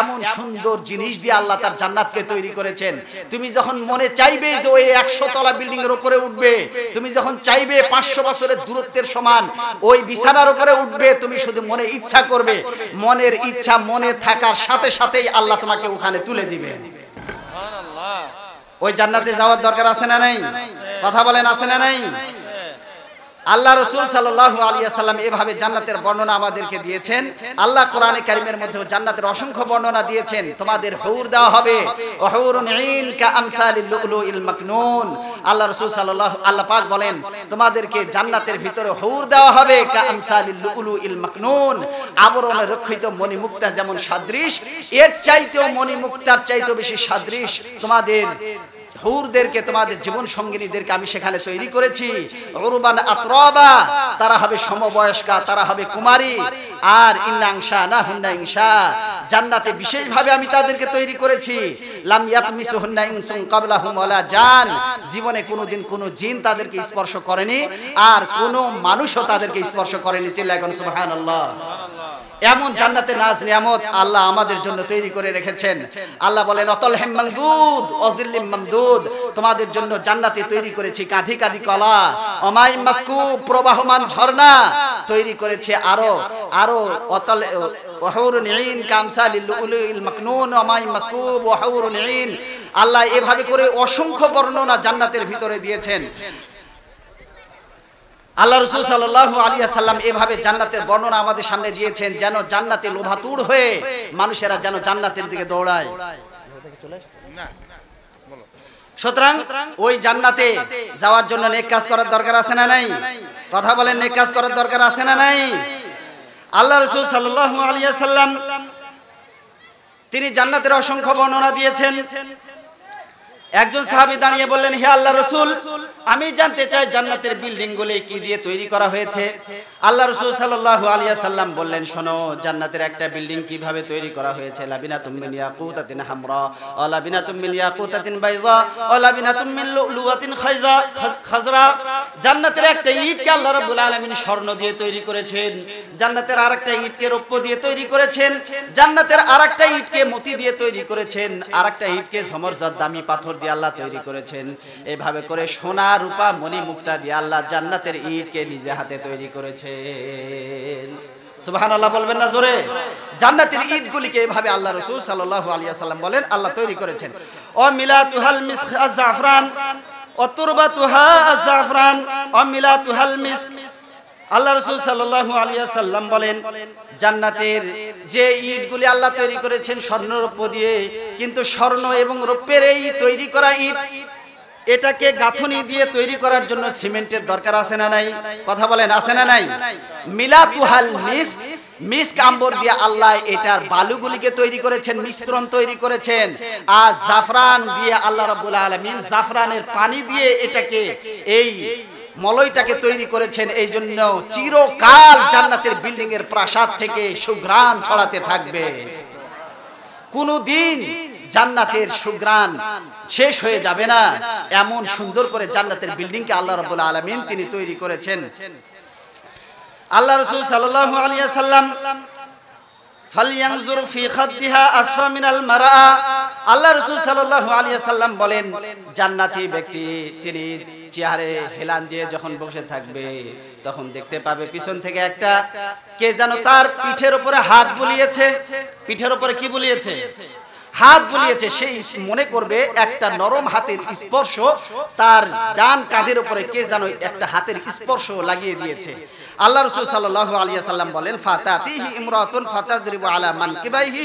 এমন সুন্দর জিনিস দিয়ে আল্লাহ তার জান্নাতকে তৈরি করেছেন তুমি যখন মনে চাইবে যে ওই একশো তলা বিল্ডিং এর উপরে উঠবে তুমি যখন চাইবে পাঁচশো বছরের দূরত্বের সমান ওই বিছানার উপরে উঠবে তুমি শুধু মনে ইচ্ছা করবে মনের ইচ্ছা মনে থাকার সাথে সাথেই আল্লাহ তোমাকে ওখানে তুলে দিবে ওই জান্নাতে যাওয়ার দরকার আছে না নাই কথা বলেন আছে না নাই আল্লাহ রসুল সাল্লাহ আলিয়া এভাবে জান্নাতের বর্ণনা আমাদেরকে দিয়েছেন আল্লাহ কোরআনে কারিমের মধ্যেও জান্নাতের অসংখ্য বর্ণনা দিয়েছেন তোমাদের হৌর দেওয়া হবে আল্লাহ রসুল সাল্লাহ আল্লাহ পাক বলেন তোমাদেরকে জান্নাতের ভিতরে হৌর দেওয়া হবে আবরণে রক্ষিত মণিমুক্তা যেমন সাদৃশ এর চাইতেও মণিমুক্তার চাইতেও বেশি সাদৃশ তোমাদের হুরদেরকে তোমাদের জীবন সঙ্গিনীদেরকে আমি সেখানে তৈরি করেছি উরবান আতরাবা তারা হবে সমবয়স্কা তারা হবে কুমারী আর ইন্নাংশা না হুন্না ইংশা জান্নাতে বিশেষভাবে আমি তাদেরকে তৈরি করেছি লাম ইয়াতমিসু হুন্না ইনসুন ক্বাবলাহুম ওয়ালা জান জীবনে কোনোদিন কোনো জিন তাদেরকে স্পর্শ করেনি আর কোনো মানুষও তাদেরকে স্পর্শ করেনি সুবহানাল্লাহ সুবহানাল্লাহ এমন জান্নাতে নাজ নিয়ামত আল্লাহ আমাদের জন্য তৈরি করে রেখেছেন আল্লাহ বলেন অতল হেমামদুদ অজিল্লিম মামদুদ তোমাদের জন্য জান্নাতে তৈরি করেছি কাঁধি কাঁধি কলা অমাই মাস্কু প্রবাহমান ঝর্ণা তৈরি করেছে আরো আরো অতল আল্লাহ এভাবে করে অসংখ্য বর্ণনা জান্নাতের ভিতরে দিয়েছেন আল্লাহ রসুল সাল্লাহ আলিয়া সাল্লাম এভাবে জান্নাতের বর্ণনা আমাদের সামনে দিয়েছেন যেন জান্নাতে লোভাতুর হয়ে মানুষেরা যেন জান্নাতের দিকে দৌড়ায় সুতরাং ওই জান্নাতে যাওয়ার জন্য নেক কাজ করার দরকার আছে না নাই কথা বলেন নেক কাজ করার দরকার আছে না নাই আল্লাহ রসুল সাল্লাহ আলিয়া সাল্লাম তিনি জান্নাতের অসংখ্য বর্ণনা দিয়েছেন একজন সাহাবি দাঁড়িয়ে বললেন হে আল্লাহ রসুল আমি জানতে চাই জান্নাতের বিল্ডিং গুলি কি দিয়ে তৈরি করা হয়েছে আল্লাহ রসুল সাল্লাহ আলিয়া সাল্লাম বললেন শোনো জান্নাতের একটা বিল্ডিং কিভাবে তৈরি করা হয়েছে লাবিনা তুমিন হামরা বাইজা লুয়াতিন খাইজা খাজরা জান্নাতের একটা ইটকে আল্লাহ রাব্বুল আলামিন স্বর্ণ দিয়ে তৈরি করেছেন জান্নাতের আরেকটা ইটকে রৌপ্য দিয়ে তৈরি করেছেন জান্নাতের আরেকটা ইটকে মতি দিয়ে তৈরি করেছেন আরেকটা ইটকে ঝমরজাদ দামি পাথর দিয়ে আল্লাহ তৈরি করেছেন এভাবে করে সোনা রূপা মনি মুক্তা দিয়ে আল্লাহ জান্নাতের কে নিজে হাতে তৈরি করেছে আল্লাহ সাল্লাম বলেন আল্লাহ তৈরি করেছেন ও মিলা তুহাল মিস জাফরান অতুরবা মিস আল্লাহ রসুল সাল্লু আলিয়া সাল্লাম বলেন জান্নাতের যে ইটগুলি আল্লাহ তৈরি করেছেন রৌপ্য দিয়ে কিন্তু স্বর্ণ এবং রৌপ্যের এই তৈরি করা ইট এটাকে গাঁথনি দিয়ে তৈরি করার জন্য সিমেন্টের দরকার আছে না নাই কথা বলেন আছে না নাই মিলা তুহাল মিস্ক মিস্ক আম্বর দিয়ে আল্লাহ এটার বালুগুলিকে তৈরি করেছেন মিশ্রণ তৈরি করেছেন আর জাফরান দিয়ে আল্লাহ রাব্বুল আলামিন জাফরানের পানি দিয়ে এটাকে এই মলয়টাকে তৈরি করেছেন এই জন্য চিরকাল জান্নাতের বিল্ডিং এর প্রাসাদ থেকে সুঘ্রাণ ছড়াতে থাকবে কোনদিন জান্নাতের সুগ্রাণ শেষ হয়ে যাবে না এমন সুন্দর করে জান্নাতের বিল্ডিং কে আল্লাহ রাব্বুল আলামিন তিনি তৈরি করেছেন আল্লাহ রাসূল সাল্লাল্লাহু আলাইহি সাল্লাম ফালিয়াংজুর ফি খাদ্দিহা আসফা মিনাল মারা আল্লাহ রাসূল সাল্লাল্লাহু আলাইহি সাল্লাম বলেন জান্নাতি ব্যক্তি তিনি চেয়ারে হেলান দিয়ে যখন বসে থাকবে তখন দেখতে পাবে পিছন থেকে একটা কে যেন তার পিঠের উপরে হাত বুলিয়েছে পিঠের উপরে কি বুলিয়েছে হাত বুলিয়েছে সেই মনে করবে একটা নরম হাতের স্পর্শ তার ডান কাঁধের উপরে কে জানো একটা হাতের স্পর্শ লাগিয়ে দিয়েছে আল্লাহ রসুল সাল্লাহ আলিয়া সাল্লাম বলেন ফাতাতিহি ইমরাতুন ফাতাদরিবু আলা মানকিবাইহি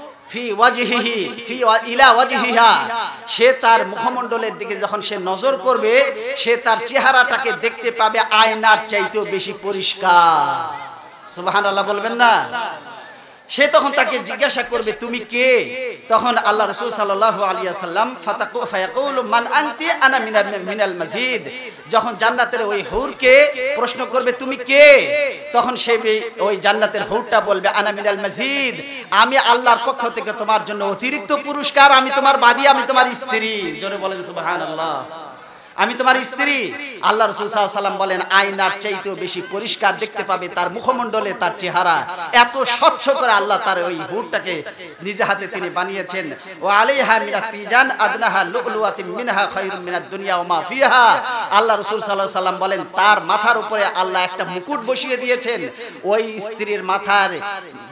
সে তার মুখমন্ডলের দিকে যখন সে নজর করবে সে তার চেহারাটাকে দেখতে পাবে আয়নার চাইতেও বেশি পরিষ্কার সুবাহ বলবেন না সে তখন তাকে জিজ্ঞাসা করবে তুমি কে তখন আল্লাহ রসুল সাল্লাহ আলিয়া সাল্লাম মান আনতি আনা মিনাল মসজিদ যখন জান্নাতের ওই হৌরকে প্রশ্ন করবে তুমি কে তখন সে ওই জান্নাতের হৌরটা বলবে আনা মিনাল মসজিদ আমি আল্লাহর পক্ষ থেকে তোমার জন্য অতিরিক্ত পুরস্কার আমি তোমার বাদী আমি তোমার স্ত্রী জোরে বলেন সুবাহ আল্লাহ আমি তোমার স্ত্রী আল্লাহ রসুল সাল্লাম বলেন আয়নার চাইতেও বেশি পরিষ্কার দেখতে পাবে তার মুখমন্ডলে তার চেহারা এত স্বচ্ছ করে আল্লাহ তার ওই হুরটাকে নিজে হাতে তিনি বানিয়েছেন ও মিনা তিজান আদনাহা লুকলুয়াতি মিনহা দুনিয়া মা ফিহা আল্লাহ সাল্লাম বলেন তার মাথার উপরে আল্লাহ একটা মুকুট বসিয়ে দিয়েছেন ওই স্ত্রীর মাথার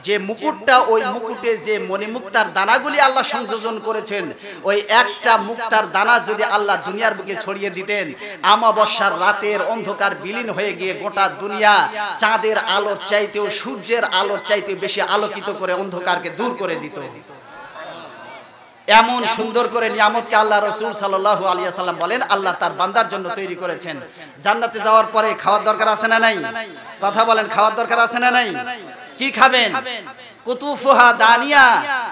যে মুকুটটা ওই মুকুটে যে মণিমুক্তার দানাগুলি আল্লাহ সংযোজন করেছেন ওই একটা মুক্তার দানা যদি আল্লাহ দুনিয়ার বুকে ছড়িয়ে দিতেন আমাবস্যার রাতের অন্ধকার বিলীন হয়ে গিয়ে গোটা দুনিয়া চাঁদের আলোর চাইতেও সূর্যের আলোর চাইতে বেশি আলোকিত করে অন্ধকারকে দূর করে দিত এমন সুন্দর করে নিয়ামতকে আল্লাহ রসুল সাল্লাহ আলিয়া সাল্লাম বলেন আল্লাহ তার বান্দার জন্য তৈরি করেছেন জান্নাতে যাওয়ার পরে খাওয়ার দরকার আছে না নাই কথা বলেন খাওয়ার দরকার আছে না নাই কি খাবেন কুতুফুহা দানিয়া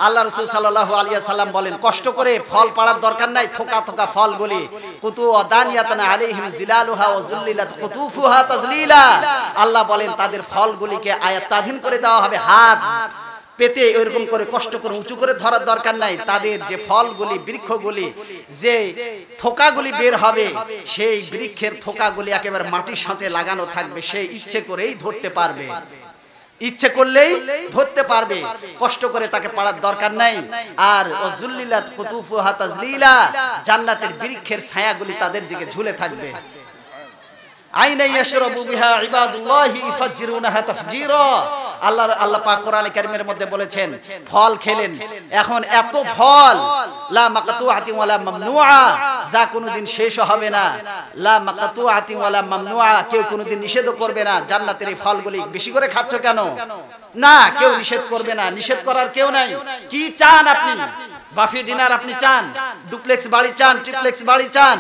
আল্লাহ রসুল সাল্লাহ আলিয়া সাল্লাম বলেন কষ্ট করে ফল পাড়ার দরকার নাই থোকা থোকা ফলগুলি কুতু অদানিয়াতানা আলিহিম জিলালুহা ও জুল্লিলা কুতুফুহা তাজলিলা আল্লাহ বলেন তাদের ফলগুলিকে আয়ত্তাধীন করে দেওয়া হবে হাত পেতে ওইরকম করে কষ্ট করে উঁচু করে ধরার দরকার নাই তাদের যে ফলগুলি বৃক্ষগুলি যে থোকাগুলি বের হবে সেই বৃক্ষের থোকাগুলি একেবারে মাটির সাথে লাগানো থাকবে সেই ইচ্ছে করেই ধরতে পারবে ইচ্ছে করলেই ধরতে পারবে কষ্ট করে তাকে পাড়ার দরকার নাই আর ওজুল্লিলাত কুতুফু হাতাজলিলা জান্নাতের বৃক্ষের ছায়াগুলি তাদের দিকে ঝুলে থাকবে আইনাই ইয়াশরাবু বিহা ইবাদুল্লাহি ফাজ্জিরুনাহা তাফজীরা আল্লাহ আল্লাহ পাক কোরআনে কারিমের মধ্যে বলেছেন ফল খেলেন এখন এত ফল লা মাকতুআতি ওয়ালা মামনুআ যা কোনোদিন শেষ হবে না লা মাকতুআতি ওয়ালা মামনুআ কেউ কোনোদিন নিষেধ করবে না জান্নাতের এই ফলগুলি বেশি করে খাচ্ছ কেন না কেউ নিষেধ করবে না নিষেধ করার কেউ নাই কি চান আপনি বাফি ডিনার আপনি চান ডুপ্লেক্স বাড়ি চান ট্রিপ্লেক্স বাড়ি চান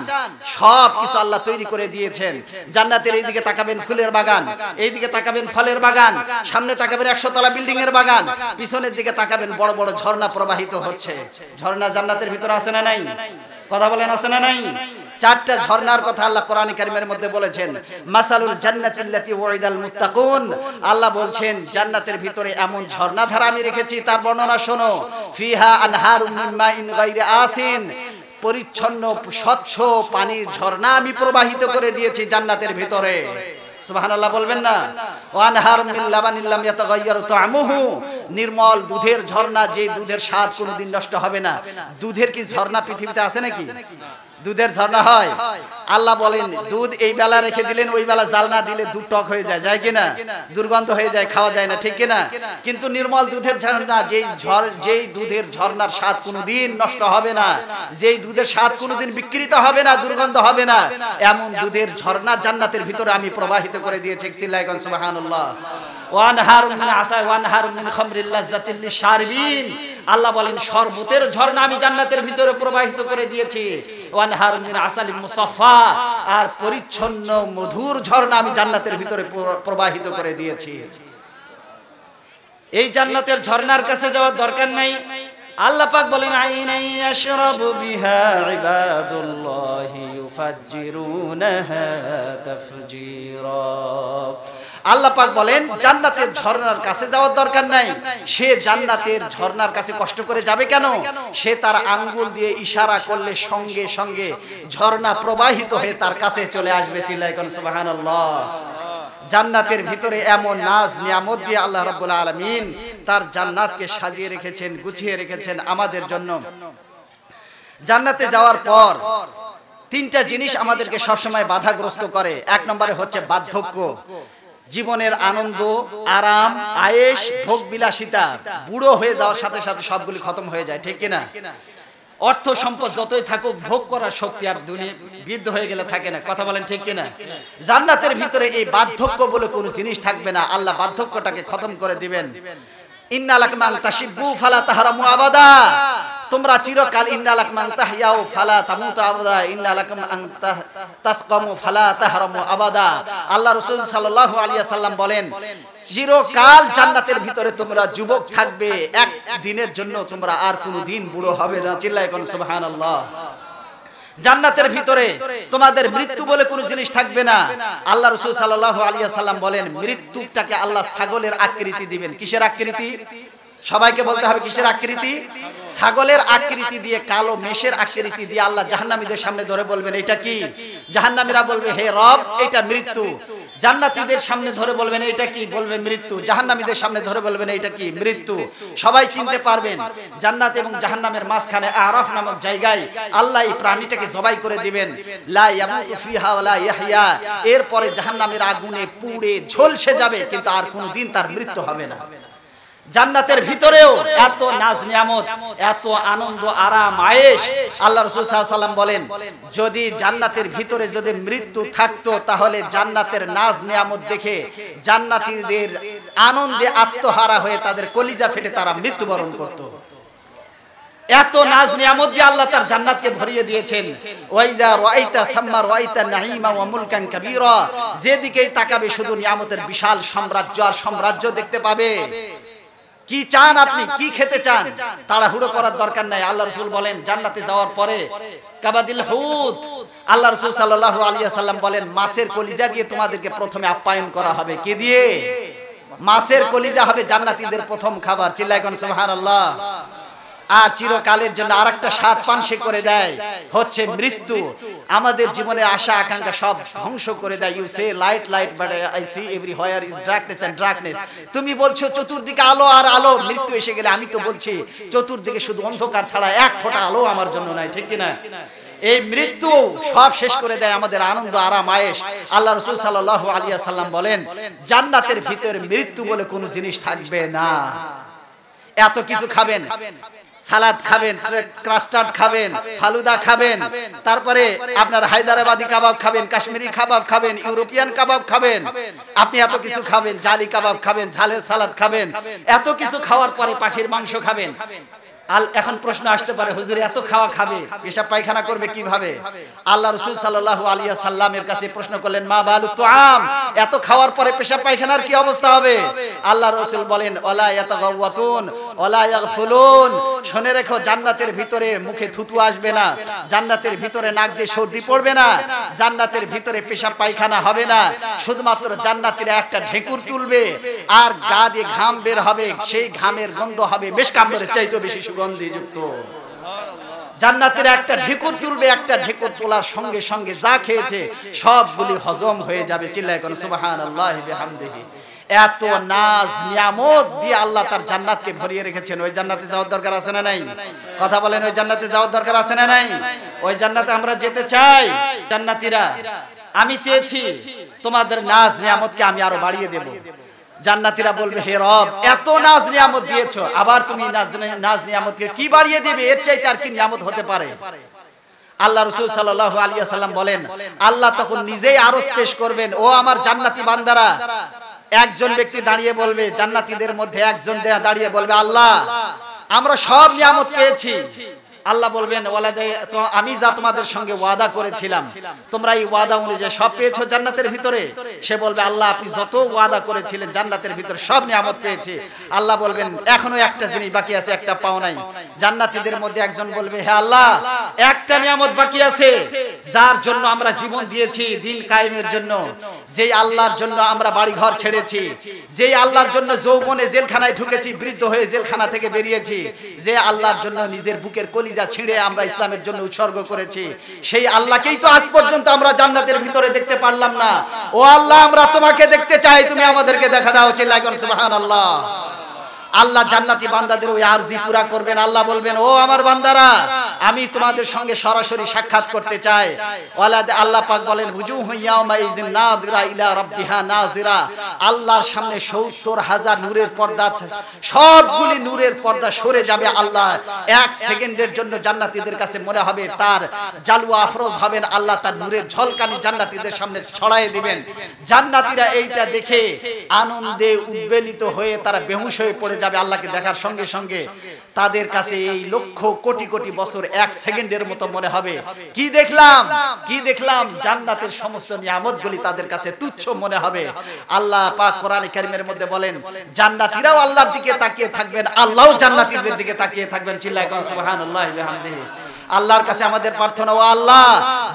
সব কিছু আল্লাহ তৈরি করে দিয়েছেন জান্নাতের এইদিকে তাকাবেন ফুলের বাগান এইদিকে তাকাবেন ফলের বাগান সামনে তাকাবেন একশো তলা বিল্ডিং এর বাগান পিছনের দিকে তাকাবেন বড় বড় ঝর্ণা প্রবাহিত হচ্ছে ঝর্ণা জান্নাতের ভিতরে আছে না নাই কথা বলেন আছে না নাই চারটা ঝর্ণার কথা আল্লাহ কোরআন কারিমের মধ্যে বলেছেন মাসালুল জান্নাতিল্লাতি ওয়াইদাল মুত্তাকুন আল্লাহ বলছেন জান্নাতের ভিতরে এমন ঝর্ণা ধারা আমি রেখেছি তার বর্ণনা শোনো ফিহা আনহারুম মিন মাইন গায়রি আসিন পরিচ্ছন্ন স্বচ্ছ পানির ঝর্ণা আমি প্রবাহিত করে দিয়েছি জান্নাতের ভিতরে সুবহানাল্লাহ বলবেন না ওয়ানহার মিন লাবানিল লাম ইয়াতাগাইয়ারু তাআমুহু নির্মল দুধের ঝর্ণা যে দুধের স্বাদ কোনোদিন নষ্ট হবে না দুধের কি ঝর্ণা পৃথিবীতে আছে নাকি দুধের ঝর্ণা হয় আল্লাহ বলেন দুধ এই বেলা রেখে দিলেন ওই বেলা জাল না দিলে দুধ টক হয়ে যায় যায় কিনা দুর্গন্ধ হয়ে যায় খাওয়া যায় না ঠিক কিনা কিন্তু নির্মল দুধের ঝর্ণা যেই ঝড় যেই দুধের ঝর্ণার স্বাদ কোনোদিন নষ্ট হবে না যেই দুধের স্বাদ কোনোদিন বিকৃত হবে না দুর্গন্ধ হবে না এমন দুধের ঝর্ণা জান্নাতের ভিতরে আমি প্রবাহিত করে দিয়েছি সিল্লাইগঞ্জ সুবহানাল্লাহ ওয়ানহার মিন আসা ওয়ানহার মিন খামরিল লাজ্জাতিল লিশারবিন আল্লাহ বলেন শরবতের ঝর্ণা আমি জান্নাতের ভিতরে প্রবাহিত করে দিয়েছি ওয়ানহার মিন আসালি মুসাফা আর পরিচ্ছন্ন মধুর ঝর্ণা আমি জান্নাতের ভিতরে প্রবাহিত করে দিয়েছি এই জান্নাতের ঝর্ণার কাছে যাওয়ার দরকার নাই আল্লাহ পাক বলেন আইনাই আশরাবু বিহা ইবাদুল্লাহি ইউফাজ্জিরুনাহা তাফজীরা আল্লাহ পাক বলেন জান্নাতের ঝর্ণার কাছে যাওয়ার দরকার নাই সে জান্নাতের ঝর্ণার কাছে কষ্ট করে যাবে কেন সে তার আঙ্গুল দিয়ে ইশারা করলে সঙ্গে সঙ্গে ঝর্ণা প্রবাহিত হয়ে তার কাছে চলে আসবে চিল্লাই সুবহানাল্লাহ জান্নাতের ভিতরে এমন নাজ নিয়ামত দিয়ে আল্লাহ রাব্বুল আলামিন তার জান্নাতকে সাজিয়ে রেখেছেন গুছিয়ে রেখেছেন আমাদের জন্য জান্নাতে যাওয়ার পর তিনটা জিনিস আমাদেরকে সবসময় বাধাগ্রস্ত করে এক নম্বরে হচ্ছে বার্ধক্য জীবনের আনন্দ আরাম আয়েস ভোগ বিলাসিতা বুড়ো হয়ে যাওয়ার সাথে সাথে সবগুলি খতম হয়ে যায় ঠিক কিনা অর্থ সম্পদ যতই থাকুক ভোগ করার শক্তি আর বৃদ্ধ হয়ে গেলে থাকে না কথা বলেন ঠিক কিনা জান্নাতের ভিতরে এই বার্ধক্য বলে কোনো জিনিস থাকবে না আল্লাহ বার্ধক্যটাকে খতম করে দিবেন ইন্নালাকমান তাসিবু ফালা তাহারা তোমরা চিরকাল ইন্নালাক মাং তাহিয়াও ফালা তামুতা আবাদা ইন্নালাক মাং তাসকামু ফালা তাহরামু আবাদা আল্লাহ রাসূল সাল্লাল্লাহু আলাইহি সাল্লাম বলেন চিরকাল জান্নাতের ভিতরে তোমরা যুবক থাকবে এক দিনের জন্য তোমরা আর কোনো দিন বুড়ো হবে না চিল্লায় কোন সুবহানাল্লাহ জান্নাতের ভিতরে তোমাদের মৃত্যু বলে কোনো জিনিস থাকবে না আল্লাহ রাসূল সাল্লাল্লাহু আলাইহি সাল্লাম বলেন মৃত্যুটাকে আল্লাহ ছাগলের আকৃতি দিবেন কিসের আকৃতি সবাইকে বলতে হবে কিসের আকৃতি ছাগলের আকৃতি দিয়ে কালো মেষের আকৃতি দিয়ে আল্লাহ জাহান্নামীদের সামনে ধরে বলবেন এটা কি জাহান্নামীরা বলবে হে রব এটা মৃত্যু জান্নাতীদের সামনে ধরে বলবেন এটা কি বলবে মৃত্যু জাহান্নামীদের সামনে ধরে বলবেন এটা কি মৃত্যু সবাই চিনতে পারবেন জান্নাত এবং জাহান্নামের মাঝখানে আরাফ নামক জায়গায় আল্লাহ এই প্রাণীটাকে জবাই করে দিবেন লা ইয়ামুতু ফিহা ওয়া লা ইয়াহইয়া এরপরে জাহান্নামের আগুনে পুড়ে ঝলসে যাবে কিন্তু আর কোনোদিন তার মৃত্যু হবে না জান্নাতের ভিতরেও এত নাজ নিয়ামত এত আনন্দ আরাম আয়েশ আল্লাহ রসুল সাল্লাম বলেন যদি জান্নাতের ভিতরে যদি মৃত্যু থাকতো তাহলে জান্নাতের নাজ নিয়ামত দেখে জান্নাতিদের আনন্দে আত্মহারা হয়ে তাদের কলিজা ফেটে তারা মৃত্যুবরণ করত। এত নাজ নিয়ামত দিয়ে আল্লাহ তার জান্নাতকে ভরিয়ে দিয়েছেন ওয়াইজা রাইতা সাম্মা রাইতা নাঈমা ওয়া মুলকান কাবীরা যেদিকেই তাকাবে শুধু নিয়ামতের বিশাল সাম্রাজ্য আর সাম্রাজ্য দেখতে পাবে কি চান আপনি কি খেতে চান তাড়াহুড়ো করার দরকার নাই আল্লাহ রসুল বলেন জান্নাতে যাওয়ার পরে কাবাদিল হুদ আল্লাহ রসুল সাল্লাহ আলিয়া সাল্লাম বলেন মাসের কলিজা দিয়ে তোমাদেরকে প্রথমে আপ্যায়ন করা হবে কে দিয়ে মাসের কলিজা হবে জান্নাতীদের প্রথম খাবার চিল্লাইকন সুবহানাল্লাহ আল্লাহ আর চিরকালের জন্য আর একটা স্বাদ পান সে করে দেয় হচ্ছে মৃত্যু আমাদের জীবনে আশা আকাঙ্ক্ষা সব ধ্বংস করে দেয় you say light light but I see everywhere is darkness and darkness তুমি বলছো চতুর্দিকে আলো আর আলো মৃত্যু এসে গেলে আমি তো বলছি চতুর্দিকে শুধু অন্ধকার ছাড়া এক ফোঁটা আলো আমার জন্য নাই ঠিক কিনা এই মৃত্যু সব শেষ করে দেয় আমাদের আনন্দ আরাম আয়েস আল্লাহ রসুল সাল্লাহ আলিয়া সাল্লাম বলেন জান্নাতের ভিতরে মৃত্যু বলে কোনো জিনিস থাকবে না এত কিছু খাবেন সালাদ খাবেন ক্রাস্টার্ড খাবেন ফালুদা খাবেন তারপরে আপনার হায়দ্রাবাদি কাবাব খাবেন কাশ্মীরি কাবাব খাবেন ইউরোপিয়ান কাবাব খাবেন আপনি এত কিছু খাবেন জালি কাবাব খাবেন ঝালের সালাদ খাবেন এত কিছু খাওয়ার পরে পাখির মাংস খাবেন আল এখন প্রশ্ন আসতে পারে হুজুর এত খাওয়া খাবে পেশাব পায়খানা করবে কিভাবে আল্লাহ রসুল সাল্লাহ আলিয়া সাল্লামের কাছে প্রশ্ন করলেন মা বালু তো আম এত খাওয়ার পরে পেশা পায়খানার কি অবস্থা হবে আল্লাহ রসুল বলেন ওলা এত গাওয়াতুন শুনে রেখো জান্নাতের ভিতরে মুখে থুতু আসবে না জান্নাতের ভিতরে নাক দিয়ে সর্দি পড়বে না জান্নাতের ভিতরে পেশাব পায়খানা হবে না শুধুমাত্র জান্নাতের একটা ঢেকুর তুলবে আর গা দিয়ে ঘাম বের হবে সেই ঘামের গন্ধ হবে বেশ কাম্বরের চাইতে বেশি সুগন্ধিযুক্ত জান্নাতের একটা ঢেকুর তুলবে একটা ঢেকুর তোলার সঙ্গে সঙ্গে যা খেয়েছে সবগুলি হজম হয়ে যাবে চিল্লায় কোন সুবাহান আল্লাহ এত নাজ নিয়ামত দিয়ে আল্লাহ তার জান্নাতকে ভরিয়ে রেখেছেন ওই জান্নাতে যাওয়ার দরকার আছে না নাই কথা বলেন ওই জান্নাতে যাওয়ার দরকার আছে না নাই ওই জান্নাতে আমরা যেতে চাই জান্নাতিরা আমি চেয়েছি তোমাদের নাজ নিয়ামতকে আমি আরো বাড়িয়ে দেব জান্নাতিরা বলবে হে রব এত নাজ নিয়ামত দিয়েছো আবার তুমি নাজ নিয়ামতকে কি বাড়িয়ে দিবে এর চাইতে আর কি নিয়ামত হতে পারে আল্লাহ রসুল সাল্লাহ আলিয়া সাল্লাম বলেন আল্লাহ তখন নিজেই আরো পেশ করবেন ও আমার জান্নাতি বান্দারা একজন ব্যক্তি দাঁড়িয়ে বলবে জান্নাতিদের মধ্যে একজন দাঁড়িয়ে বলবে আল্লাহ আমরা সব নিয়ামত পেয়েছি আল্লাহ বলবেন আমি যা তোমাদের সঙ্গে ওয়াদা করেছিলাম তোমরা এই ওয়াদা অনুযায়ী সব পেয়েছ জান্নাতের ভিতরে সে বলবে আল্লাহ আপনি যত ওয়াদা করেছিলেন জান্নাতের ভিতরে সব নিয়ামত পেয়েছে আল্লাহ বলবেন এখনো একটা জিনিস বাকি আছে একটা পাও নাই জান্নাতিদের মধ্যে একজন বলবে হে আল্লাহ একটা নিয়ামত বাকি আছে যার জন্য আমরা জীবন দিয়েছি দিন কায়েমের জন্য যে আল্লাহর জন্য আমরা বাড়ি ঘর ছেড়েছি যে আল্লাহর জন্য যৌবনে জেলখানায় ঢুকেছি বৃদ্ধ হয়ে জেলখানা থেকে বেরিয়েছি যে আল্লাহর জন্য নিজের বুকের কলিজা যা ছিঁড়ে আমরা ইসলামের জন্য উৎসর্গ করেছি সেই আল্লাহকেই তো আজ পর্যন্ত আমরা জান্নাতের ভিতরে দেখতে পারলাম না ও আল্লাহ আমরা তোমাকে দেখতে চাই তুমি আমাদেরকে দেখা দাও চিল্লাই মহান আল্লাহ আল্লাহ জান্নাতি বান্দাদের ওই আরজি পুরা করবেন আল্লাহ বলবেন ও আমার বান্দারা আমি তোমাদের সঙ্গে সরাসরি সাক্ষাৎ করতে চাই ওয়ালাদ আল্লাহ পাক বলেন হুজু হুইয়াউমা ইযিন নাযিরা ইলা রাব্বিহা নাযিরা আল্লাহর সামনে 70 হাজার নূরের পর্দা সবগুলি নূরের পর্দা সরে যাবে আল্লাহ এক সেকেন্ডের জন্য জান্নাতীদের কাছে মনে হবে তার জালু আফরোজ হবেন আল্লাহ তার নূরের ঝলকানি জান্নাতীদের সামনে ছড়ায় দিবেন জান্নাতীরা এইটা দেখে আনন্দে উদ্বেলিত হয়ে তারা বেহুশ হয়ে পড়ে যাবে আল্লাহকে দেখার সঙ্গে সঙ্গে তাদের কাছে এই লক্ষ কোটি কোটি বছর এক সেকেন্ডের মতো মনে হবে কি দেখলাম কি দেখলাম জান্নাতের সমস্ত নিয়ামত গুলি তাদের কাছে তুচ্ছ মনে হবে আল্লাহ পাক কোরআন কারিমের মধ্যে বলেন জান্নাতীরাও আল্লাহর দিকে তাকিয়ে থাকবেন আল্লাহও জান্নাতীদের দিকে তাকিয়ে থাকবেন চিল্লাহ সুবহানাল্লাহি ওয়া বিহামদিহি আল্লাহর কাছে আমাদের প্রার্থনা ও আল্লাহ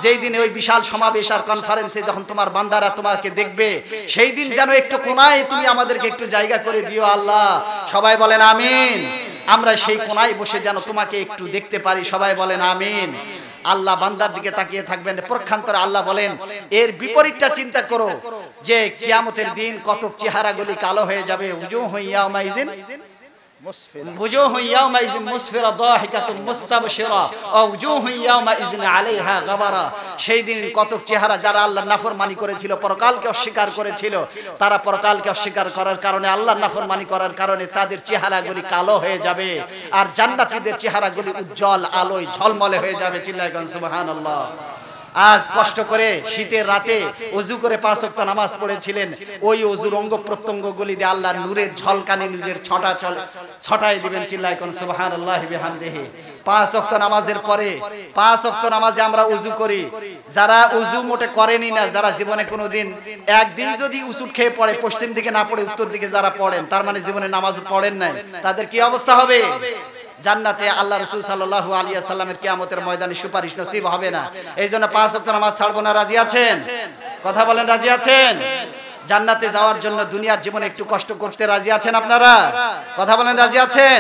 যেই দিন ওই বিশাল সমাবেশ আর কনফারেন্সে যখন তোমার বান্দারা তোমাকে দেখবে সেই দিন যেন একটু কোনায় তুমি আমাদেরকে একটু জায়গা করে দিও আল্লাহ সবাই বলেন আমিন আমরা সেই কোনায় বসে যেন তোমাকে একটু দেখতে পারি সবাই বলেন আমিন আল্লাহ বান্দার দিকে তাকিয়ে থাকবেন প্রক্ষান্তরে আল্লাহ বলেন এর বিপরীতটা চিন্তা করো যে কিয়ামতের দিন কত চেহারাগুলি কালো হয়ে যাবে উজু হইয়া মাইজিন وجوه يومئذ مسفرة ضاحكة مستبشرة وجوه يومئذ عليها غبرة অস্বীকার করেছিল তারা পরকালকে অস্বীকার করার কারণে আল্লাহ নাফরমানি করার কারণে তাদের চেহারাগুলি কালো হয়ে যাবে আর জান্নাতীদের চেহারাগুলি উজ্জ্বল আলোয় ঝলমলে হয়ে যাবে চিল্লাগঞ্জ সুবহানাল্লাহ আজ কষ্ট করে শীতের রাতে অজু করে পাঁচ ওয়াক্ত নামাজ পড়েছিলেন ওই অজুর অঙ্গ প্রত্যঙ্গ গুলি দিয়ে আল্লাহ নূরের ঝলকানি নিজের ছটা চল ছটাই দিবেন চিল্লায় কোন পাঁচ ওয়াক্ত নামাজের পরে পাঁচ ওয়াক্ত নামাজে আমরা উজু করি যারা উজু মোটে করেনি না যারা জীবনে দিন একদিন যদি উসু খেয়ে পড়ে পশ্চিম দিকে না পড়ে উত্তর দিকে যারা পড়েন তার মানে জীবনে নামাজ পড়েন নাই তাদের কি অবস্থা হবে জান্নাতে আল্লাহ রসুল সাল্লাহ আলিয়া সাল্লামের কেয়ামতের ময়দানে সুপারিশ নসিব হবে না এই জন্য পাঁচ অক্ট নামাজ ছাড়বো না রাজি আছেন কথা বলেন রাজি আছেন জান্নাতে যাওয়ার জন্য দুনিয়ার জীবনে একটু কষ্ট করতে রাজি আছেন আপনারা কথা বলেন রাজি আছেন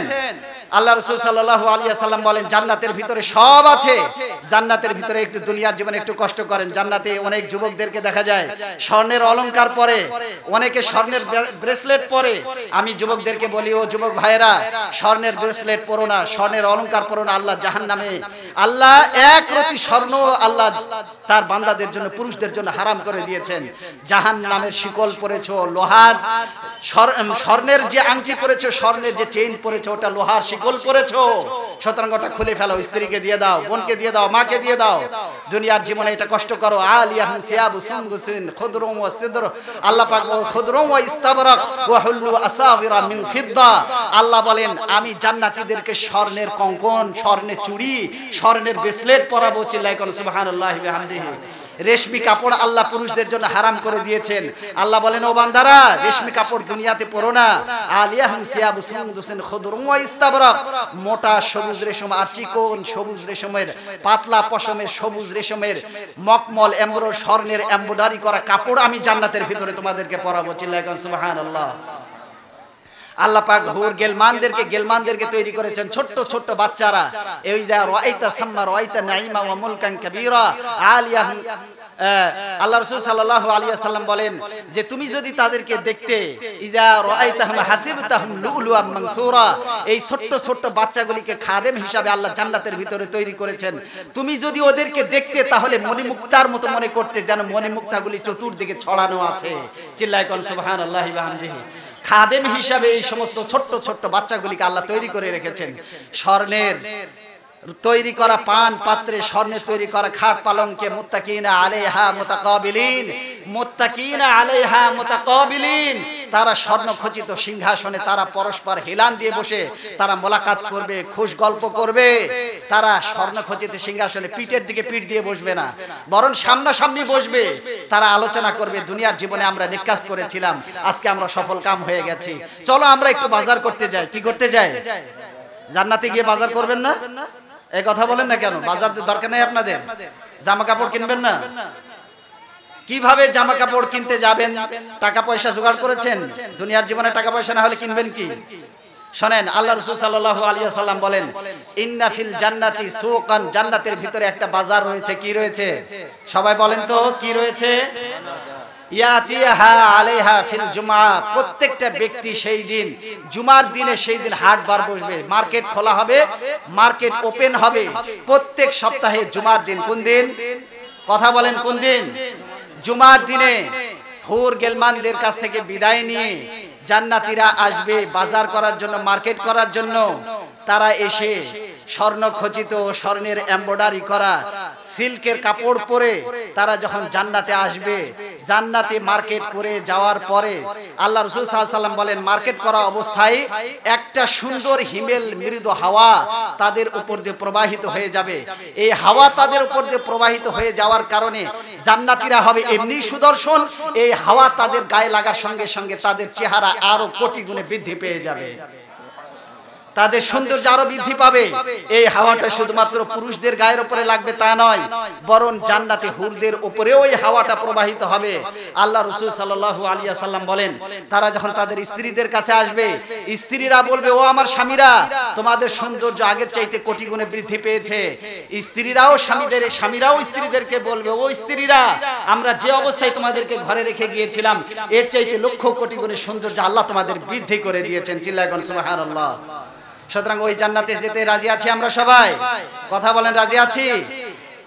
আল্লাহ রসুল সাল্লাহ আলিয়া সাল্লাম বলেন জান্নাতের ভিতরে সব আছে জান্নাতের ভিতরে একটু দুনিয়ার জীবনে একটু কষ্ট করেন জান্নাতে অনেক যুবকদেরকে দেখা যায় স্বর্ণের অলংকার পরে অনেকে স্বর্ণের ব্রেসলেট পরে আমি যুবকদেরকে বলি ও যুবক ভাইয়েরা স্বর্ণের ব্রেসলেট পরো না স্বর্ণের অলংকার পরো না আল্লাহ জাহান নামে আল্লাহ এক রতি স্বর্ণ আল্লাহ তার বান্দাদের জন্য পুরুষদের জন্য হারাম করে দিয়েছেন জাহান নামের শিকল পরেছ লোহার স্বর্ণের যে আংটি পরেছ স্বর্ণের যে চেইন পরেছ ওটা লোহার শিকল ভুল করেছো সুতরাং ওটা খুলে ফেলো স্ত্রীকে দিয়ে দাও বোনকে দিয়ে দাও মাকে দিয়ে দাও দুনিয়ার জীবনে এটা কষ্ট করো আলিয়াহুম সিয়াবু সুমগুসিন খুদরুম ওয়া সিদর আল্লাহ পাক বলেন খুদরুম ওয়া ইস্তাবরাক ওয়া হুল্লু আসাবিরা মিন ফিদ্দা আল্লাহ বলেন আমি জান্নাতীদেরকে স্বর্ণের কঙ্কন স্বর্ণের চুড়ি স্বর্ণের ব্রেসলেট পরাবো চিল্লায় কোন সুবহানাল্লাহি বিহামদিহি রেশমি কাপড় আল্লাহ পুরুষদের জন্য হারাম করে দিয়েছেন আল্লাহ বলেন ও বান্দারা রেশমি কাপড় দুনিয়াতে পরো না আলিয়া হামসিয়াব হুসেন খদরুম ওয়া ইস্তাবরাক মোটা সবুজ রেশম আর চিকন সবুজ রেশমের পাতলা পশমের সবুজ রেশমের মকমল এমরো স্বর্ণের এমব্রয়ডারি করা কাপড় আমি জান্নাতের ভিতরে তোমাদেরকে পরাবো চিল্লাহ সুবহানাল্লাহ আল্লাহ পাক হুর গেলমানদেরকে গেলমানদেরকে তৈরি করেছেন বাচ্চারা এই যে রাইতা রাইতা নাইমা ওয়া মুলকান কাবীরা আল্লাহ রাসূল সাল্লাল্লাহু আলাইহি সাল্লাম বলেন যে তুমি যদি তাদেরকে দেখতে ইজা হাসিবতাহুম মানসুরা এই বাচ্চাগুলিকে খাদেম হিসাবে আল্লাহ জান্নাতের ভিতরে তৈরি করেছেন তুমি যদি ওদেরকে দেখতে তাহলে মুক্তার মতো মনে করতে যেন গুলি চতুর্দিকে ছড়ানো আছে চিল্লায় কোন সুবহানাল্লাহি ওয়া হামদিহি খাদেম হিসাবে এই সমস্ত ছোট্ট ছোট্ট বাচ্চাগুলিকে আল্লাহ তৈরি করে রেখেছেন স্বর্ণের তৈরি করা পান পাত্রে স্বর্ণে তৈরি করা খাট পালংকে মুত্তাকিনা আলাইহা মুতাকাবিলিন মুত্তাকিনা আলাইহা মুতাকাবিলিন তারা স্বর্ণখচিত সিংহাসনে তারা পরস্পর হেলান দিয়ে বসে তারা মোলাকাত করবে খুশ গল্প করবে তারা স্বর্ণখচিত সিংহাসনে পিঠের দিকে পিঠ দিয়ে বসবে না বরং সামনাসামনি বসবে তারা আলোচনা করবে দুনিয়ার জীবনে আমরা নিকাজ করেছিলাম আজকে আমরা সফল কাম হয়ে গেছি চলো আমরা একটু বাজার করতে যাই কি করতে যাই জান্নাতে গিয়ে বাজার করবেন না এই কথা বলেন না কেন বাজার দরকার নেই আপনাদের জামা কাপড় কিনবেন না কিভাবে জামা কাপড় কিনতে যাবেন টাকা পয়সা জোগাড় করেছেন দুনিয়ার জীবনে টাকা পয়সা না হলে কিনবেন কি শোনেন আল্লাহ রসুল সাল্লাহ আলিয়া বলেন ইন্নাফিল জান্নাতি সুকান জান্নাতের ভিতরে একটা বাজার রয়েছে কি রয়েছে সবাই বলেন তো কি রয়েছে ইয়াতিহা আলাইহা ফিল জুমা প্রত্যেকটা ব্যক্তি সেই দিন জুমার দিনে সেই দিন হাট বার বসবে মার্কেট খোলা হবে মার্কেট ওপেন হবে প্রত্যেক সপ্তাহে জুমার দিন কোন দিন কথা বলেন কোন দিন জুমার দিনে হুর গেলমানদের কাছ থেকে বিদায় নিয়ে জান্নাতিরা আসবে বাজার করার জন্য মার্কেট করার জন্য তারা এসে স্বর্ণ খচিত স্বর্ণের এম্বয়ডারি করা সিল্কের কাপড় পরে তারা যখন জান্নাতে আসবে জান্নাতে মার্কেট করে যাওয়ার পরে আল্লাহ রসুল সাল্লাম বলেন মার্কেট করা অবস্থায় একটা সুন্দর হিমেল মৃদু হাওয়া তাদের উপর দিয়ে প্রবাহিত হয়ে যাবে এই হাওয়া তাদের উপর দিয়ে প্রবাহিত হয়ে যাওয়ার কারণে জান্নাতিরা হবে এমনি সুদর্শন এই হাওয়া তাদের গায়ে লাগার সঙ্গে সঙ্গে তাদের চেহারা আরো কোটি গুণে বৃদ্ধি পেয়ে যাবে তাদের সৌন্দর্য আরো বৃদ্ধি পাবে এই হাওয়াটা শুধুমাত্র পুরুষদের গায়ের উপরে লাগবে তা নয় বরং জান্নাতে হুরদের উপরেও ওই হাওয়াটা প্রবাহিত হবে আল্লাহ রসুল সাল্লাহ আলিয়া সাল্লাম বলেন তারা যখন তাদের স্ত্রীদের কাছে আসবে স্ত্রীরা বলবে ও আমার স্বামীরা তোমাদের সৌন্দর্য আগের চাইতে কোটি গুণে বৃদ্ধি পেয়েছে স্ত্রীরাও স্বামীদের স্বামীরাও স্ত্রীদেরকে বলবে ও স্ত্রীরা আমরা যে অবস্থায় তোমাদেরকে ঘরে রেখে গিয়েছিলাম এর চাইতে লক্ষ কোটি গুণে সৌন্দর্য আল্লাহ তোমাদের বৃদ্ধি করে দিয়েছেন চিল্লাগন সুবাহ আল্লাহ সুতরাং ওই জান্নাতে যেতে রাজি আছি আমরা সবাই কথা বলেন রাজি আছি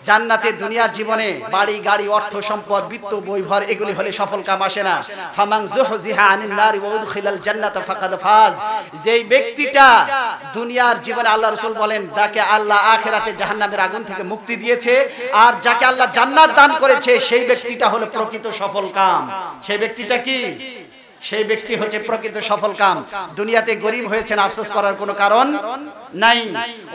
জান্নাতে দুনিয়ার জীবনে বাড়ি গাড়ি অর্থ সম্পদ বৃত্ত বৈভর এগুলি হলে সফল কাম আসে না ফামাং জুহজিহা আনিন নারি ওয়া উদখিলাল জান্নাত ফাকাদ ফাজ যেই ব্যক্তিটা দুনিয়ার জীবনে আল্লাহ রাসূল বলেন যাকে আল্লাহ আখিরাতে জাহান্নামের আগুন থেকে মুক্তি দিয়েছে আর যাকে আল্লাহ জান্নাত দান করেছে সেই ব্যক্তিটা হলো প্রকৃত সফল কাম সেই ব্যক্তিটা কি সেই ব্যক্তি হচ্ছে প্রকৃত সফল কাম দুনিয়াতে গরিব হয়েছেন আফসোস করার কোনো কারণ নাই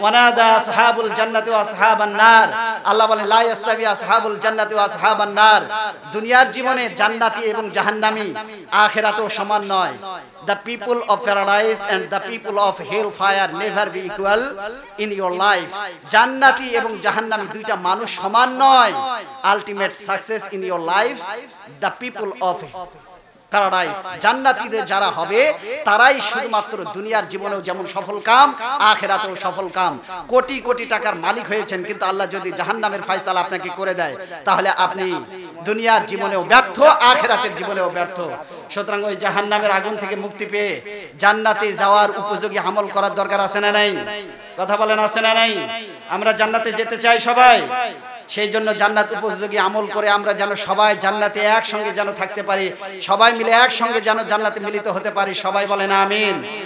ওয়ানাদা আসহাবুল জান্নাতি ওয়া আসহাবান নার আল্লাহ বলে লা ইস্তাবি আসহাবুল জান্নাতি ওয়া আসহাবান নার দুনিয়ার জীবনে জান্নাতি এবং জাহান্নামী আখিরাতেও সমান নয় the people of paradise and the people of hell fire never be equal in your life জান্নাতি এবং জাহান্নামী দুইটা মানুষ সমান নয় ultimate success in your life the people of paradise যারা হবে তারাই শুধুমাত্র দুনিয়ার জীবনেও যেমন সফল কাম আখেরাতেও সফল কাম কোটি কোটি টাকার মালিক হয়েছেন কিন্তু আল্লাহ যদি জাহান্নামের আপনাকে করে দেয় তাহলে আপনি দুনিয়ার জীবনেও ব্যর্থ আখেরাতের জীবনেও ব্যর্থ সুতরাং ওই জাহান্নামের আগুন থেকে মুক্তি পেয়ে জান্নাতে যাওয়ার উপযোগী আমল করার দরকার আছে না নাই কথা বলেন আছে না নাই আমরা জান্নাতে যেতে চাই সবাই সেই জন্য জান্নাত উপযোগী আমল করে আমরা যেন সবাই জান্নাতে একসঙ্গে যেন থাকতে পারি সবাই মিলে একসঙ্গে যেন জান্নাতে মিলিত হতে পারি সবাই বলেন আমিন